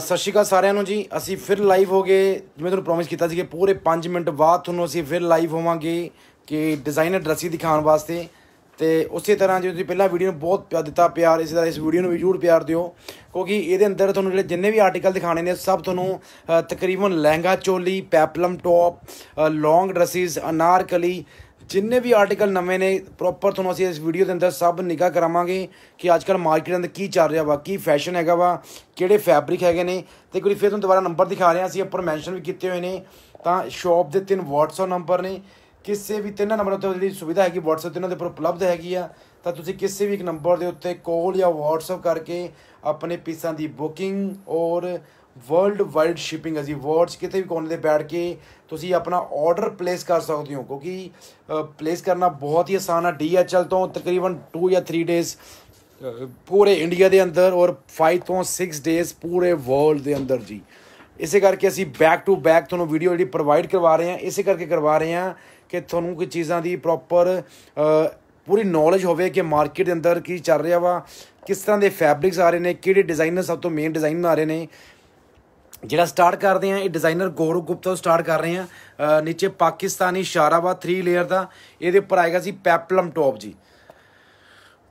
ਸਤਿ ਸ਼੍ਰੀ ਅਕਾਲ ਸਾਰਿਆਂ ਨੂੰ ਜੀ ਅਸੀਂ ਫਿਰ ਲਾਈਵ ਹੋ ਗਏ ਜਿਵੇਂ ਤੁਹਾਨੂੰ ਪ੍ਰੋਮਿਸ ਕੀਤਾ ਸੀ ਕਿ ਪੂਰੇ 5 ਮਿੰਟ ਬਾਅਦ ਤੁਹਾਨੂੰ ਅਸੀਂ ਫਿਰ ਲਾਈਵ ਹੋਵਾਂਗੇ ਕਿ ਡਿਜ਼ਾਈਨਰ ਡਰੈਸੀ ਦਿਖਾਉਣ ਵਾਸਤੇ ਤੇ ਉਸੇ ਤਰ੍ਹਾਂ ਜਿਵੇਂ ਤੁਸੀਂ ਪਹਿਲਾਂ ਵੀਡੀਓ ਨੂੰ ਬਹੁਤ ਪਿਆਰ ਦਿੱਤਾ ਪਿਆਰ ਇਸੇ ਤਰ੍ਹਾਂ ਇਸ ਵੀਡੀਓ ਨੂੰ ਵੀ ਜ਼ਰੂਰ ਪਿਆਰ ਦਿਓ ਕਿਉਂਕਿ ਇਹਦੇ ਅੰਦਰ ਤੁਹਾਨੂੰ ਜਿਹੜੇ ਜਿੰਨੇ ਵੀ ਆਰਟੀਕਲ ਦਿਖਾਣੇ ਨੇ ਸਭ ਤੁਹਾਨੂੰ ਤਕਰੀਬਨ lehenga choli peplum top long dresses Anarkali ਜਿੰਨੇ ਵੀ ਆਰਟੀਕਲ ਨਵੇਂ ਨੇ ਪ੍ਰੋਪਰ ਤੁਹਾਨੂੰ ਅਸੀਂ ਇਸ ਵੀਡੀਓ ਦੇ ਅੰਦਰ ਸਭ ਨਿਗਾਹ ਕਰਾਵਾਂਗੇ ਕਿ ਅੱਜ ਕੱਲ ਮਾਰਕੀਟ ਅੰਦਰ ਕੀ ਚੱਲ ਰਿਹਾ ਵਾ ਕੀ ਫੈਸ਼ਨ ਹੈਗਾ ਵਾ ਕਿਹੜੇ ਫੈਬਰਿਕ ਹੈਗੇ ਨੇ ਤੇ ਕੋਈ ਫਿਰ ਤੁਹਾਨੂੰ ਦੁਬਾਰਾ ਨੰਬਰ ਦਿਖਾ ਰਹੇ ਹਾਂ ਅਸੀਂ ਉੱਪਰ ਮੈਂਸ਼ਨ ਵੀ ਕੀਤੇ ਹੋਏ ਨੇ ਤਾਂ ਸ਼ਾਪ ਦੇ ਤਿੰਨ WhatsApp ਨੰਬਰ ਨੇ ਕਿਸੇ ਵੀ ਤਿੰਨਾਂ ਨੰਬਰਾਂ ਤੋਂ ਜਿਹੜੀ ਸੁਵਿਧਾ ਹੈਗੀ WhatsApp ਤਿੰਨਾਂ ਦੇ ਉੱਪਰ ਉਪਲਬਧ ਹੈਗੀ ਆ ਤਾਂ ਤੁਸੀਂ ਕਿਸੇ ਵੀ ਇੱਕ ਨੰਬਰ ਦੇ ਉੱਤੇ ਕਾਲ ਜਾਂ WhatsApp ਕਰਕੇ ਆਪਣੇ ਪੀਸਾਂ ਦੀ ਬੁਕਿੰਗ ਔਰ ਵਰਲਡ ਵਾਈਡ ਸ਼ਿਪਿੰਗ ਅਸੀਂ ਵਾਟਸ ਕਿਤੇ ਵੀ ਕੋਨੇ ਤੇ ਬੈਠ ਕੇ ਤੁਸੀਂ ਆਪਣਾ ਆਰਡਰ ਪਲੇਸ ਕਰ ਸਕਦੇ ਹੋ ਕਿਉਂਕਿ ਪਲੇਸ ਕਰਨਾ ਬਹੁਤ ਹੀ ਆਸਾਨ ਹੈ ਡੀਐਚਐਲ ਤੋਂ ਤਕਰੀਬਨ 2 ਜਾਂ 3 ਡੇਸ ਪੂਰੇ ਇੰਡੀਆ ਦੇ ਅੰਦਰ ਔਰ 5 ਤੋਂ 6 ਡੇਸ ਪੂਰੇ ਵਰਲਡ ਦੇ ਅੰਦਰ ਜੀ ਇਸੇ ਕਰਕੇ ਅਸੀਂ ਬੈਕ ਟੂ ਬੈਕ ਤੁਹਾਨੂੰ ਵੀਡੀਓ ਜਿਹੜੀ ਪ੍ਰੋਵਾਈਡ ਕਰਵਾ ਰਹੇ ਹਾਂ ਇਸੇ ਕਰਕੇ ਕਰਵਾ ਰਹੇ ਹਾਂ ਕਿ ਤੁਹਾਨੂੰ ਕੋਈ ਚੀਜ਼ਾਂ ਦੀ ਪ੍ਰੋਪਰ ਪੂਰੀ ਨੌਲੇਜ ਹੋਵੇ ਕਿ ਮਾਰਕੀਟ ਦੇ ਅੰਦਰ ਕੀ ਚੱਲ ਰਿਹਾ ਵਾ ਕਿਸ ਤਰ੍ਹਾਂ ਦੇ ਫੈਬਰਿਕਸ ਆ ਰਹੇ ਨੇ ਕਿਹੜੇ ਡਿਜ਼ਾਈਨਰ ਸਭ ਤੋਂ ਮੇਨ ਡਿਜ਼ਾਈਨ ਆ ਰਹੇ ਨੇ ਜਿਹੜਾ ਸਟਾਰਟ ਕਰਦੇ ਆ ਇਹ ਡਿਜ਼ਾਈਨਰ ਗੌਰਵ ਗੁਪਤਾ ਤੋਂ ਸਟਾਰਟ ਕਰ ਰਹੇ ਆ ਨੀਚੇ ਪਾਕਿਸਤਾਨੀ ਸ਼ਾਰਾਵਾ 3 ਲੇਅਰ ਦਾ ਇਹਦੇ ਉੱਪਰ ਆਏਗਾ ਸੀ ਪੈਪਲਮ ਟੌਪ ਜੀ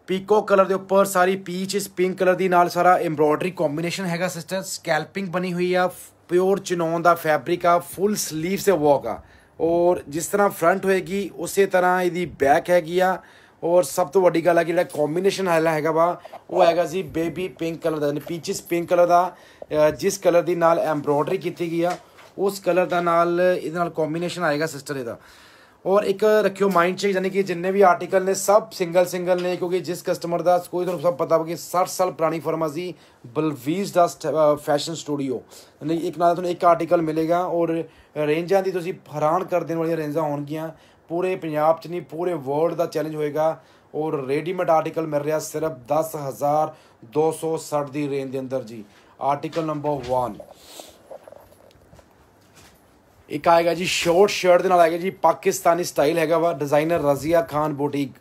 ਪੀਕੋ ਕਲਰ ਦੇ ਉੱਪਰ ਸਾਰੀ ਪੀਚ ਇਸ ਪਿੰਕ ਕਲਰ ਦੀ ਨਾਲ ਸਾਰਾ ਐਮਬ੍ਰੋਇਡਰੀ ਕੰਬੀਨੇਸ਼ਨ ਹੈਗਾ ਸਿਸਟਰ ਸਕੈਲਪਿੰਗ ਬਣੀ ਹੋਈ ਆ ਪਿਓਰ ਚਨੌਨ ਦਾ ਫੈਬਰਿਕ ਆ ਫੁੱਲ 슬ੀਵਸ ਤੇ ਵਰਕ ਆ ਔਰ ਜਿਸ ਤਰ੍ਹਾਂ ਫਰੰਟ ਹੋਏਗੀ ਉਸੇ ਤਰ੍ਹਾਂ ਇਹਦੀ ਬੈਕ ਹੈਗੀ ਆ ਔਰ ਸਭ ਤੋਂ ਵੱਡੀ ਗੱਲ ਹੈ ਕਿ ਜਿਹੜਾ ਕੰਬੀਨੇਸ਼ਨ ਹਾਲਾ ਹੈਗਾ ਵਾ ਉਹ ਹੈਗਾ ਸੀ ਬੇਬੀ ਪਿੰਕ ਕਲਰ ਦਾ ਯਾਨੀ ਪੀਚਸ ਪਿੰਕ ਕਲਰ ਦਾ ਜਿਸ ਕਲਰ ਦੀ ਨਾਲ ਐਮਬ੍ਰੋਇਡਰੀ ਕੀਤੀ ਗਈ ਆ ਉਸ ਕਲਰ ਦਾ ਨਾਲ ਇਹਦੇ ਨਾਲ ਕੰਬੀਨੇਸ਼ਨ ਆਏਗਾ ਸਿਸਟਰ ਇਹਦਾ ਔਰ ਇੱਕ ਰੱਖਿਓ ਮਾਈਂਡ ਚ ਯਾਨੀ ਕਿ ਜਿੰਨੇ ਵੀ ਆਰਟੀਕਲ ਨੇ ਸਭ ਸਿੰਗਲ ਸਿੰਗਲ ਨੇ ਕਿਉਂਕਿ ਜਿਸ ਕਸਟਮਰ ਦਾ ਕੋਈ ਤੁਹਾਨੂੰ ਸਭ ਪਤਾ ਹੋਵੇ 60 ਸਾਲ ਪੁਰਾਣੀ ਫਰਮ ਬਲਵੀਜ਼ ਦਾ ਫੈਸ਼ਨ ਸਟੂਡੀਓ ਯਾਨੀ ਇੱਕ ਨਾਲ ਤੁਹਾਨੂੰ ਇੱਕ ਆਰਟੀਕਲ ਮਿਲੇਗਾ ਔਰ ਰੇਂਜਾਂ ਦੀ ਤੁਸੀਂ ਹੈਰਾਨ ਕਰ ਦੇਣ ਵਾਲੀਆਂ ਰੇਂਜਾਂ ਹੋਣਗੀਆਂ ਪੂਰੇ ਪੰਜਾਬ 'ਚ ਨਹੀਂ ਪੂਰੇ ਵਰਲਡ ਦਾ ਚੈਲੰਜ ਹੋਏਗਾ ਔਰ ਰੈਡੀਮੇਡ ਆਰਟੀਕਲ ਮਿਲ ਰਿਹਾ ਸਿਰਫ 10260 ਦੀ ਰੇਂਜ ਦੇ ਅੰਦਰ ਜੀ ਆਰਟੀਕਲ ਨੰਬਰ 1 ਇੱਕ ਆਏਗਾ ਜੀ ਸ਼ਾਰਟ ਸ਼ਰਟ ਦੇ ਨਾਲ ਆਏਗਾ ਜੀ ਪਾਕਿਸਤਾਨੀ ਸਟਾਈਲ ਹੈਗਾ ਵਾ ਡਿਜ਼ਾਈਨਰ ਰਜ਼ੀਆ ਖਾਨ ਬੁਟੀਕ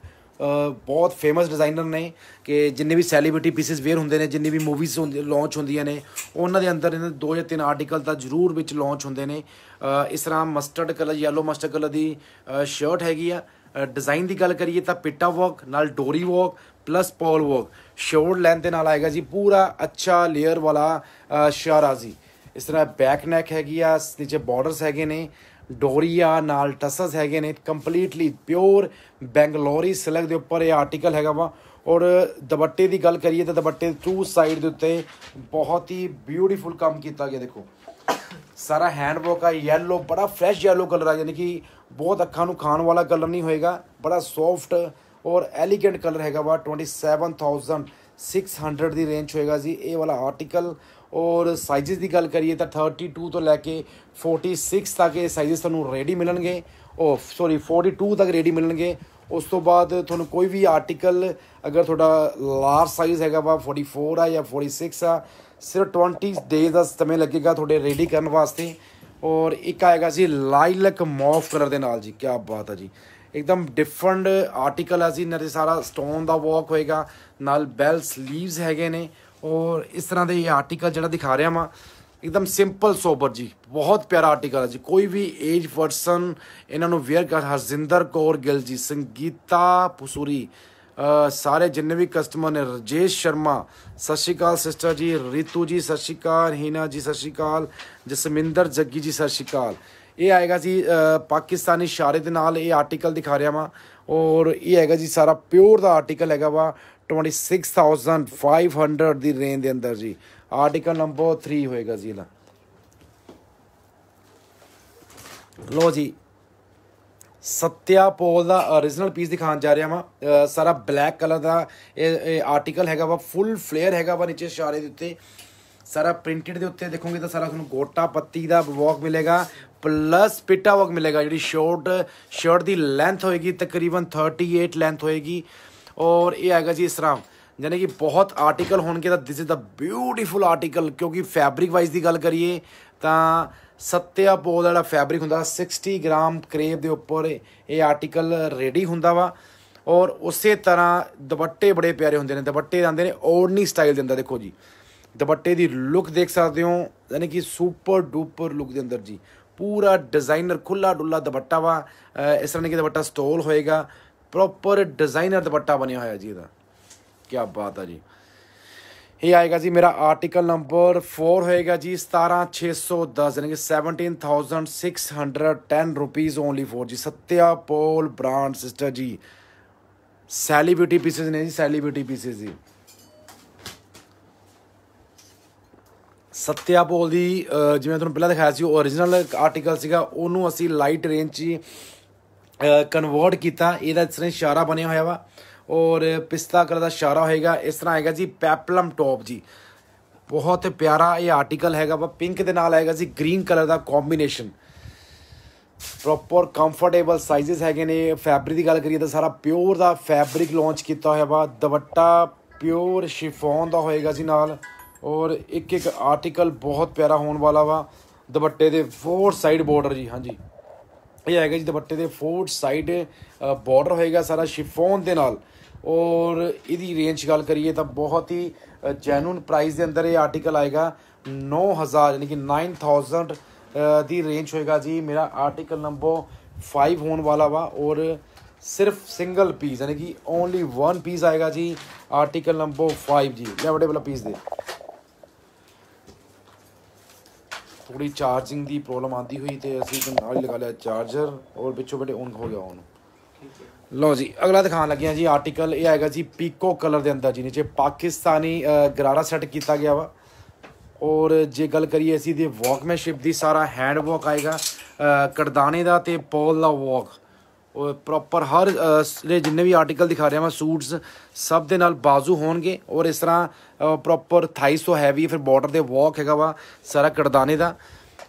ਬਹੁਤ ਫੇਮਸ ਡਿਜ਼ਾਈਨਰ ਨੇ ਕਿ ਜਿੰਨੇ ਵੀ ਸੈਲੀਬ੍ਰਿਟੀ ਪੀਸਸ ਵੇਅਰ ਹੁੰਦੇ ਨੇ ਜਿੰਨੀ ਵੀ ਮੂਵੀਜ਼ ਲਾਂਚ ਹੁੰਦੀਆਂ ਨੇ ਉਹਨਾਂ ਦੇ ਅੰਦਰ ਇਹਨਾਂ ਦੋ ਜਾਂ ਤਿੰਨ ਆਰਟੀਕਲ ਤਾਂ ਜ਼ਰੂਰ ਵਿੱਚ ਲਾਂਚ ਹੁੰਦੇ ਨੇ ਇਸ ਤਰ੍ਹਾਂ mustard colour yellow mustard colour ਦੀ ਸ਼ਰਟ ਹੈਗੀ ਆ ਡਿਜ਼ਾਈਨ ਦੀ ਗੱਲ ਕਰੀਏ ਤਾਂ ਪਿੱਟਾ ਵਰਕ ਨਾਲ ਡੋਰੀ ਵਰਕ ਪਲੱਸ ਪੌਲ ਵਰਕ ਸ਼ੋਰ ਲੈਂਥ ਦੇ ਨਾਲ ਆਏਗਾ ਜੀ ਪੂਰਾ ਅੱਛਾ ਲੇਅਰ ਵਾਲਾ ਸ਼ਾਰਾਜ਼ੀ ਇਸ ਤਰ੍ਹਾਂ ਬੈਕ ਨੈਕ ਹੈਗੀ ਆ ਨੀਚੇ ਬਾਰਡਰਸ ਹੈਗੇ ਨੇ ਡੋਰੀਆ ਨਾਲ ਟਸਸ ਹੈਗੇ ਨੇ ਕੰਪਲੀਟਲੀ ਪਿਓਰ ਬੈਂਗਲੌਰੀ ਸਿਲਕ ਦੇ ਉੱਪਰ ਇਹ ਆਰਟੀਕਲ ਹੈਗਾ ਵਾ ਔਰ ਦੁਪੱਟੇ ਦੀ ਗੱਲ ਕਰੀਏ ਤਾਂ ਦੁਪੱਟੇ ਟੂ ਸਾਈਡ ਦੇ ਉੱਤੇ ਬਹੁਤ ਹੀ ਬਿਊਟੀਫੁਲ ਕੰਮ ਕੀਤਾ ਗਿਆ ਦੇਖੋ ਸਾਰਾ ਹੈਂਡ ਵਰਕ ਆ ਯੈਲੋ ਬੜਾ ਫਰੈਸ਼ ਯੈਲੋ ਕਲਰ ਆ ਯਾਨੀ ਕਿ ਬਹੁਤ ਅੱਖਾਂ ਨੂੰ ਖਾਣ ਵਾਲਾ ਕਲਰ ਨਹੀਂ ਹੋਏਗਾ ਬੜਾ ਸੌਫਟ ਔਰ ਐਲੀਗੈਂਟ ਕਲਰ ਹੈਗਾ ਵਾ 27600 600 ਦੀ ਰੇਂਜ ਹੋਏਗਾ ਜੀ ਇਹ ਵਾਲਾ ਆਰਟੀਕਲ ਔਰ ਸਾਈਜ਼ਸ ਦੀ ਗੱਲ ਕਰੀਏ ਤਾਂ 32 ਤੋਂ ਲੈ ਕੇ 46 ਤੱਕ ਇਹ ਸਾਈਜ਼ਸ ਤੁਹਾਨੂੰ ਰੈਡੀ ਮਿਲਣਗੇ ਉਹ ਸੌਰੀ 42 ਤੱਕ ਰੈਡੀ ਮਿਲਣਗੇ ਉਸ ਤੋਂ ਬਾਅਦ ਤੁਹਾਨੂੰ ਕੋਈ ਵੀ ਆਰਟੀਕਲ ਅਗਰ ਤੁਹਾਡਾ ਲਾਰਜ ਸਾਈਜ਼ ਹੈਗਾ ਵਾ 44 ਆ ਜਾਂ 46 ਆ ਸਿਰਫ 20 ਡੇਜ਼ ਦਾ ਸਮੇਂ ਲੱਗੇਗਾ ਤੁਹਾਡੇ ਰੈਡੀ ਕਰਨ ਵਾਸਤੇ ਔਰ ਇੱਕ ਆਏਗਾ ਜੀ ਲਾਈਲਕ ਮੌਫ ਕਲਰ ਦੇ ਨਾਲ ਜੀ ਕੀ ਬਾਤ ਆ ਜੀ ਇੱਕਦਮ ਡਿਫਰੈਂਟ ਆਰਟੀਕਲ ਆ ਜੀ ਨਾਲੇ ਸਾਰਾ ਸਟੋਨ ਦਾ ਵਰਕ ਹੋਏਗਾ ਨਾਲ ਬੈਲ 슬ੀਵਸ ਹੈਗੇ ਨੇ ਔਰ ਇਸ ਤਰ੍ਹਾਂ ਦੇ ਇਹ ਆਰਟੀਕਲ ਜਿਹੜਾ ਦਿਖਾ ਰਿਹਾ ਮੈਂ ਇਕਦਮ ਸਿੰਪਲ ਸੋਬਰ ਜੀ ਬਹੁਤ ਪਿਆਰਾ ਆਰਟੀਕਲ ਹੈ ਜੀ ਕੋਈ ਵੀ ਏਜ ਪਰਸਨ ਇਹਨਾਂ ਨੂੰ ਵੇਅਰ ਕਰ ਹਰਜਿੰਦਰ ਕੌਰ ਗਿੱਲ ਜੀ ਸੰਗੀਤਾ ਪੁਸੂਰੀ ਸਾਰੇ ਜਿੰਨੇ ਵੀ ਕਸਟਮਰ ਨੇ ਰਜੇਸ਼ ਸ਼ਰਮਾ ਸਤਿ ਸ਼੍ਰੀ ਅਕਾਲ ਸਿਸਟਰ ਜੀ ਰੀਤੂ ਜੀ ਸਤਿ ਸ਼੍ਰੀ ਅਕਾਲ ਹੀਨਾ ਜੀ ਸਤਿ ਸ਼੍ਰੀ ਅਕਾਲ ਜਸਮਿੰਦਰ ਜੱਗੀ ਜੀ ਸਤਿ ਸ਼੍ਰੀ ਅਕਾਲ ਇਹ ਆਏਗਾ ਜੀ ਪਾਕਿਸਤਾਨੀ ਇਸ਼ਾਰੇ ਦੇ ਨਾਲ ਇਹ ਆਰਟੀਕਲ ਦਿਖਾ ਰਿਹਾ ਵਾਂ ਔਰ ਇਹ ਹੈਗਾ ਜੀ ਸਾਰਾ ਪਿਓਰ ਦਾ ਆਰਟੀਕਲ ਹੈਗਾ ਵਾ 26500 ਦੀ ਰੇਂਜ ਦੇ ਅੰਦਰ ਜੀ ਆਰਟੀਕਲ ਨੰਬਰ 3 ਹੋਏਗਾ ਜੀ ਇਹਦਾ ਲੋ ਜੀ ਸਤਿਆ ਪੋਲ ਦਾ origignal ਪੀਸ ਦਿਖਾਉਣ ਜਾ ਰਿਹਾ ਮੈਂ ਸਾਰਾ ਬਲੈਕ ਕਲਰ ਦਾ ਇਹ ਆਰਟੀਕਲ ਹੈਗਾ ਵਾ ਫੁੱਲ ਫਲੇਅਰ ਹੈਗਾ ਵਾ ਨੀਚੇ ਸ਼ਾਰੇ ਦੇ ਉੱਤੇ ਸਾਰਾ ਪ੍ਰਿੰਟਡ ਦੇ ਉੱਤੇ ਦੇਖੋਗੇ ਤਾਂ ਸਾਰਾ ਤੁਹਾਨੂੰ ਗੋਟਾ ਪੱਤੀ ਦਾ ਵਰਕ ਮਿਲੇਗਾ ਪਲੱਸ ਪਿਟਾ ਵਰਕ ਮਿਲੇਗਾ ਜਿਹੜੀ ਸ਼ਾਰਟ ਸ਼ਰਟ ਦੀ ਲੈਂਥ ਹੋਏਗੀ ਤਕਰੀਬਨ 38 ਲੈਂਥ ਹੋਏਗੀ ਔਰ ਇਹ ਆਏਗਾ ਜੀ ਇਸ ਤਰ੍ਹਾਂ ਯਾਨੀ ਕਿ ਬਹੁਤ ਆਰਟੀਕਲ ਹੋਣਗੇ ਤਾਂ this is the beautiful article ਕਿਉਂਕਿ ਫੈਬਰਿਕ ਵਾਈਜ਼ ਦੀ ਗੱਲ ਕਰੀਏ ਤਾਂ ਸੱਤਿਆ ਪੋਲ ਦਾ ਜਿਹੜਾ ਫੈਬਰਿਕ ਹੁੰਦਾ 60 ਗ੍ਰਾਮ ਕਰੇਪ ਦੇ ਉੱਪਰ ਇਹ ਆਰਟੀਕਲ ਰੈਡੀ ਹੁੰਦਾ ਵਾ ਔਰ ਉਸੇ ਤਰ੍ਹਾਂ ਦੁਪੱਟੇ ਬੜੇ ਪਿਆਰੇ ਹੁੰਦੇ ਨੇ ਦੁਪੱਟੇ ਆਉਂਦੇ ਨੇ ਓਰਨੀ ਸਟਾਈਲ ਦੇ ਅੰਦਰ ਦੇਖੋ ਜੀ ਦੁਪੱਟੇ ਦੀ ਲੁੱਕ ਦੇਖ ਸਕਦੇ ਹੋ ਯਾਨੀ ਕਿ ਸੁਪਰ ਡੂਪਰ ਲੁੱਕ ਦੇ ਅੰਦਰ ਜੀ ਪੂਰਾ ਡਿਜ਼ਾਈਨਰ ਖੁੱਲਾ ਡੁੱਲਾ ਦੁਪੱਟਾ ਵਾ ਇਸ ਤਰ੍ਹਾਂ ਨਹੀਂ ਕਿ ਦੁਪੱਟਾ ਸਟੋਲ ਹੋਏਗਾ ਪ੍ਰੋਪਰ ਡਿਜ਼ਾਈਨਰ ਦੁਪੱਟਾ ਬਣਿਆ ਹੋਇਆ ਜੀ ਇਹਦਾ ਕੀ ਬਾਤ ਆ ਜੀ ਇਹ ਆਏਗਾ ਜੀ ਮੇਰਾ ਆਰਟੀਕਲ ਨੰਬਰ 4 ਹੋਏਗਾ ਜੀ 17610 ਯਾਨੀ ਕਿ 17610 ਰੁਪੀਸ ਓਨਲੀ ਫੋਰ ਜੀ ਸਤਿਆ ਪੋਲ ਬ੍ਰਾਂਡ ਸਿਸਟਰ ਜੀ ਸੈਲੀ ਬਿਊਟੀ ਪੀਸਸ ਨੇ ਜੀ ਸੈਲੀ ਬਿਊਟੀ ਪੀਸਸ ਜੀ ਸਤਿਆ ਪੋਲ ਦੀ ਜਿਵੇਂ ਤੁਹਾਨੂੰ ਪਹਿਲਾਂ ਦਿਖਾਇਆ ਸੀ ਉਹ origignal ਆਰਟੀਕਲ ਸੀਗਾ ਉਹਨੂੰ ਅਸੀਂ ਲਾਈਟ ਰੇਂਜ 'ਚ ਕਨਵਰਟ ਕੀਤਾ ਇਹਦਾ ਇਸ ਤਰ੍ਹਾਂ ਇਸ਼ਾਰਾ ਬਣਿਆ ਹੋਇਆ ਵਾ ਔਰ ਪਿਸਤਾ ਕਲਰ ਦਾ ਇਸ਼ਾਰਾ ਹੋਏਗਾ ਇਸ ਤਰ੍ਹਾਂ ਆਏਗਾ ਜੀ ਪੈਪਲਮ ਟੌਪ ਜੀ ਬਹੁਤ ਪਿਆਰਾ ਇਹ ਆਰਟੀਕਲ ਹੈਗਾ ਵਾ ਪਿੰਕ ਦੇ ਨਾਲ ਆਏਗਾ ਜੀ ਗ੍ਰੀਨ ਕਲਰ ਦਾ ਕੰਬੀਨੇਸ਼ਨ ਪ੍ਰੋਪਰ ਕੰਫਰਟੇਬਲ ਸਾਈਜ਼ਸ ਹੈਗੇ ਨੇ ਫੈਬਰਿਕ ਦੀ ਗੱਲ ਕਰੀਏ ਤਾਂ ਸਾਰਾ ਪਿਓਰ ਦਾ ਫੈਬਰਿਕ ਲਾਂਚ ਕੀਤਾ ਹੋਇਆ ਵਾ ਦੁਪੱਟਾ ਪਿਓਰ ਸ਼ਿਫੋਨ ਦਾ ਹੋਏਗਾ ਜੀ ਨਾਲ ਔਰ ਇੱਕ ਇੱਕ ਆਰਟੀਕਲ ਬਹੁਤ ਪਿਆਰਾ ਹੋਣ ਵਾਲਾ ਵਾ ਦੁਪੱਟੇ ਦੇ ਫੋਰ ਸਾਈਡ ਬਾਰਡਰ ਜੀ ਹਾਂਜੀ ਇਹ ਹੈਗਾ ਜੀ ਦੁਪੱਟੇ ਦੇ ਫੋਰ ਸਾਈਡ ਬਾਰਡਰ ਹੋਏਗਾ ਸਾਰਾ ਸ਼ਿਫੋਨ ਦੇ ਨਾਲ ਔਰ ਇਹਦੀ ਰੇਂਜ ਗੱਲ ਕਰੀਏ ਤਾਂ ਬਹੁਤ ਹੀ ਜੈਨੂਨ ਪ੍ਰਾਈਸ ਦੇ ਅੰਦਰ ਇਹ ਆਰਟੀਕਲ ਆਏਗਾ 9000 ਯਾਨੀ ਕਿ 9000 ਦੀ ਰੇਂਜ ਹੋਏਗਾ ਜੀ ਮੇਰਾ ਆਰਟੀਕਲ ਨੰਬਰ 5 ਹੋਣ ਵਾਲਾ ਵਾ ਔਰ ਸਿਰਫ ਸਿੰਗਲ ਪੀਸ ਯਾਨੀ ਕਿ ਓਨਲੀ 1 ਪੀਸ ਆਏਗਾ ਜੀ ਆਰਟੀਕਲ ਨੰਬਰ 5 ਜੀ ਵਾਲਾ ਪੀਸ ਦੇ ਥੋੜੀ ਚਾਰਜਿੰਗ ਦੀ ਪ੍ਰੋਬਲਮ ਆਂਦੀ ਹੋਈ ਤੇ ਅਸੀਂ ਇੱਕ ਨਾਲ ਹੀ ਲਗਾ ਲਿਆ ਚਾਰਜਰ ਔਰ ਪਿੱਛੋਂ ਬਟੇ ਔਨ ਹੋ ਗਿਆ ਔਨ ਲੋ ਜੀ ਅਗਲਾ ਦਿਖਾਣ ਲੱਗਿਆ ਜੀ ਆਰਟੀਕਲ ਇਹ ਆਏਗਾ ਜੀ ਪੀਕੋ ਕਲਰ ਦੇ ਅੰਦਰ ਜੀ ਨੀਚੇ ਪਾਕਿਸਤਾਨੀ ਗਰਾਰਾ ਸੈੱਟ ਕੀਤਾ ਗਿਆ ਵਾ ਔਰ ਜੇ ਗੱਲ ਕਰੀਏ ਅਸੀਂ ਦੀ ਵਾਕਮੈਨਸ਼ਿਪ ਦੀ ਸਾਰਾ ਹੈਂਡ ਵਾਕ ਆਏਗਾ ਕਰਦਾਨੇ ਦਾ ਤੇ ਪੋਲ ਦਾ ਵਾਕ ਪ੍ਰੋਪਰ ਹਰ ਜਿਹੜੇ ਜਿੰਨੇ ਵੀ ਆਰਟੀਕਲ ਦਿਖਾ ਰਿਹਾ ਮੈਂ ਸੂਟਸ ਸਭ ਦੇ ਨਾਲ ਬਾਜ਼ੂ ਹੋਣਗੇ ਔਰ ਇਸ ਤਰ੍ਹਾਂ ਪ੍ਰੋਪਰ ਥਾਈ ਸੋ ਹੈਵੀ ਫਿਰ ਬਾਰਡਰ ਦੇ ਵਾਕ ਹੈਗਾ ਵਾ ਸਾਰਾ ਕੜਦਾਨੇ ਦਾ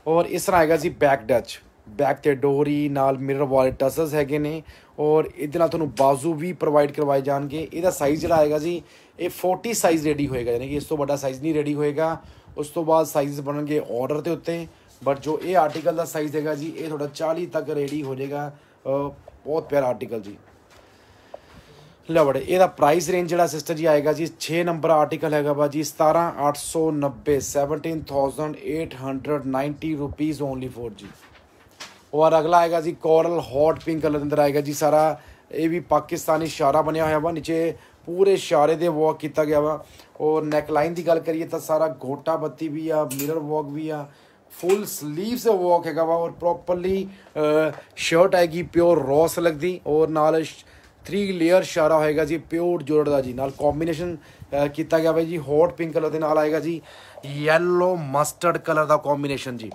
ਔਰ ਇਸ ਤਰ੍ਹਾਂ ਹੈਗਾ ਜੀ ਬੈਕ ਡੱਚ ਬੈਕ ਤੇ ਡੋਰੀ ਨਾਲ ਮਿਰਰ ਵਾਲੇ ਟਸਸ ਹੈਗੇ ਨੇ ਔਰ ਇਹਦੇ ਨਾਲ ਤੁਹਾਨੂੰ ਬਾਜ਼ੂ ਵੀ ਪ੍ਰੋਵਾਈਡ ਕਰਵਾਏ ਜਾਣਗੇ ਇਹਦਾ ਸਾਈਜ਼ ਜਿਹੜਾ ਆਏਗਾ ਜੀ ਇਹ 40 ਸਾਈਜ਼ ਰੈਡੀ ਹੋਏਗਾ ਯਾਨੀ ਕਿ ਇਸ ਤੋਂ ਵੱਡਾ ਸਾਈਜ਼ ਨਹੀਂ ਰੈਡੀ ਹੋਏਗਾ ਉਸ ਤੋਂ ਬਾਅਦ ਸਾਈਜ਼ ਬਣਨਗੇ ਆਰਡਰ ਦੇ ਉੱਤੇ ਬਟ ਜੋ ਇਹ ਆਰਟੀਕਲ ਦਾ ਸਾਈਜ਼ ਹੈਗਾ ਜੀ ਇਹ ਤੁਹਾਡਾ 40 ਤੱਕ ਰੈਡੀ ਹੋ ਜਾਏਗਾ ਬਹੁਤ ਪਿਆਰਾ ਆਰਟੀਕਲ ਜੀ ਬੜੇ ਇਹਦਾ ਪ੍ਰਾਈਸ ਰੇਂਜ ਜਿਹੜਾ ਸਿਸਟਰ ਜੀ ਆਏਗਾ ਜੀ 6 ਨੰਬਰ ਆਰਟੀਕਲ ਹੈਗਾ ਬਾ ਜੀ 17890 17890 ਰੁਪੀਸ ਓਨਲੀ ਫੋਰ ਜੀ ਔਰ ਅਗਲਾ ਆਏਗਾ ਜੀ ਕੋਰਲ ਹੌਟ ਪਿੰਕ ਕਲਰ ਅੰਦਰ ਆਏਗਾ ਜੀ ਸਾਰਾ ਇਹ ਵੀ ਪਾਕਿਸਤਾਨੀ ਇਸ਼ਾਰਾ ਬਣਿਆ ਹੋਇਆ ਵਾ ਨੀਚੇ ਪੂਰੇ ਇਸ਼ਾਰੇ ਦੇ ਵਰਕ ਕੀਤਾ ਗਿਆ ਵਾ ਔਰ ਨੈਕ ਲਾਈਨ ਦੀ ਗੱਲ ਕਰੀਏ ਤਾਂ ਸਾਰਾ ਗੋਟਾ ਬੱਤੀ ਵੀ ਆ ਮਿਰਰ ਵਰਕ ਵੀ ਆ ਫੁੱਲ 슬ੀਵਸ ਦਾ ਵਰਕ ਹੈਗਾ ਵਾ ਔਰ ਪ੍ਰੋਪਰਲੀ ਸ਼ਰਟ ਆਏਗੀ ਪਿਓਰ ਰੋਸ ਲੱਗਦੀ ਔਰ ਨਾਲ 3 ਲੇਅਰ ਸ਼ਾਰਾ ਹੋਏਗਾ ਜੀ ਪਿਓਰ ਜੋੜ ਦਾ ਜੀ ਨਾਲ ਕੰਬੀਨੇਸ਼ਨ ਕੀਤਾ ਗਿਆ ਬਾਈ ਜੀ ਹੌਟ ਪਿੰਕ ਕਲਰ ਦੇ ਨਾਲ ਆਏਗਾ ਜੀ ਯੈਲੋ ਮਸਟਰਡ ਕਲਰ ਦਾ ਕੰਬੀਨੇਸ਼ਨ ਜੀ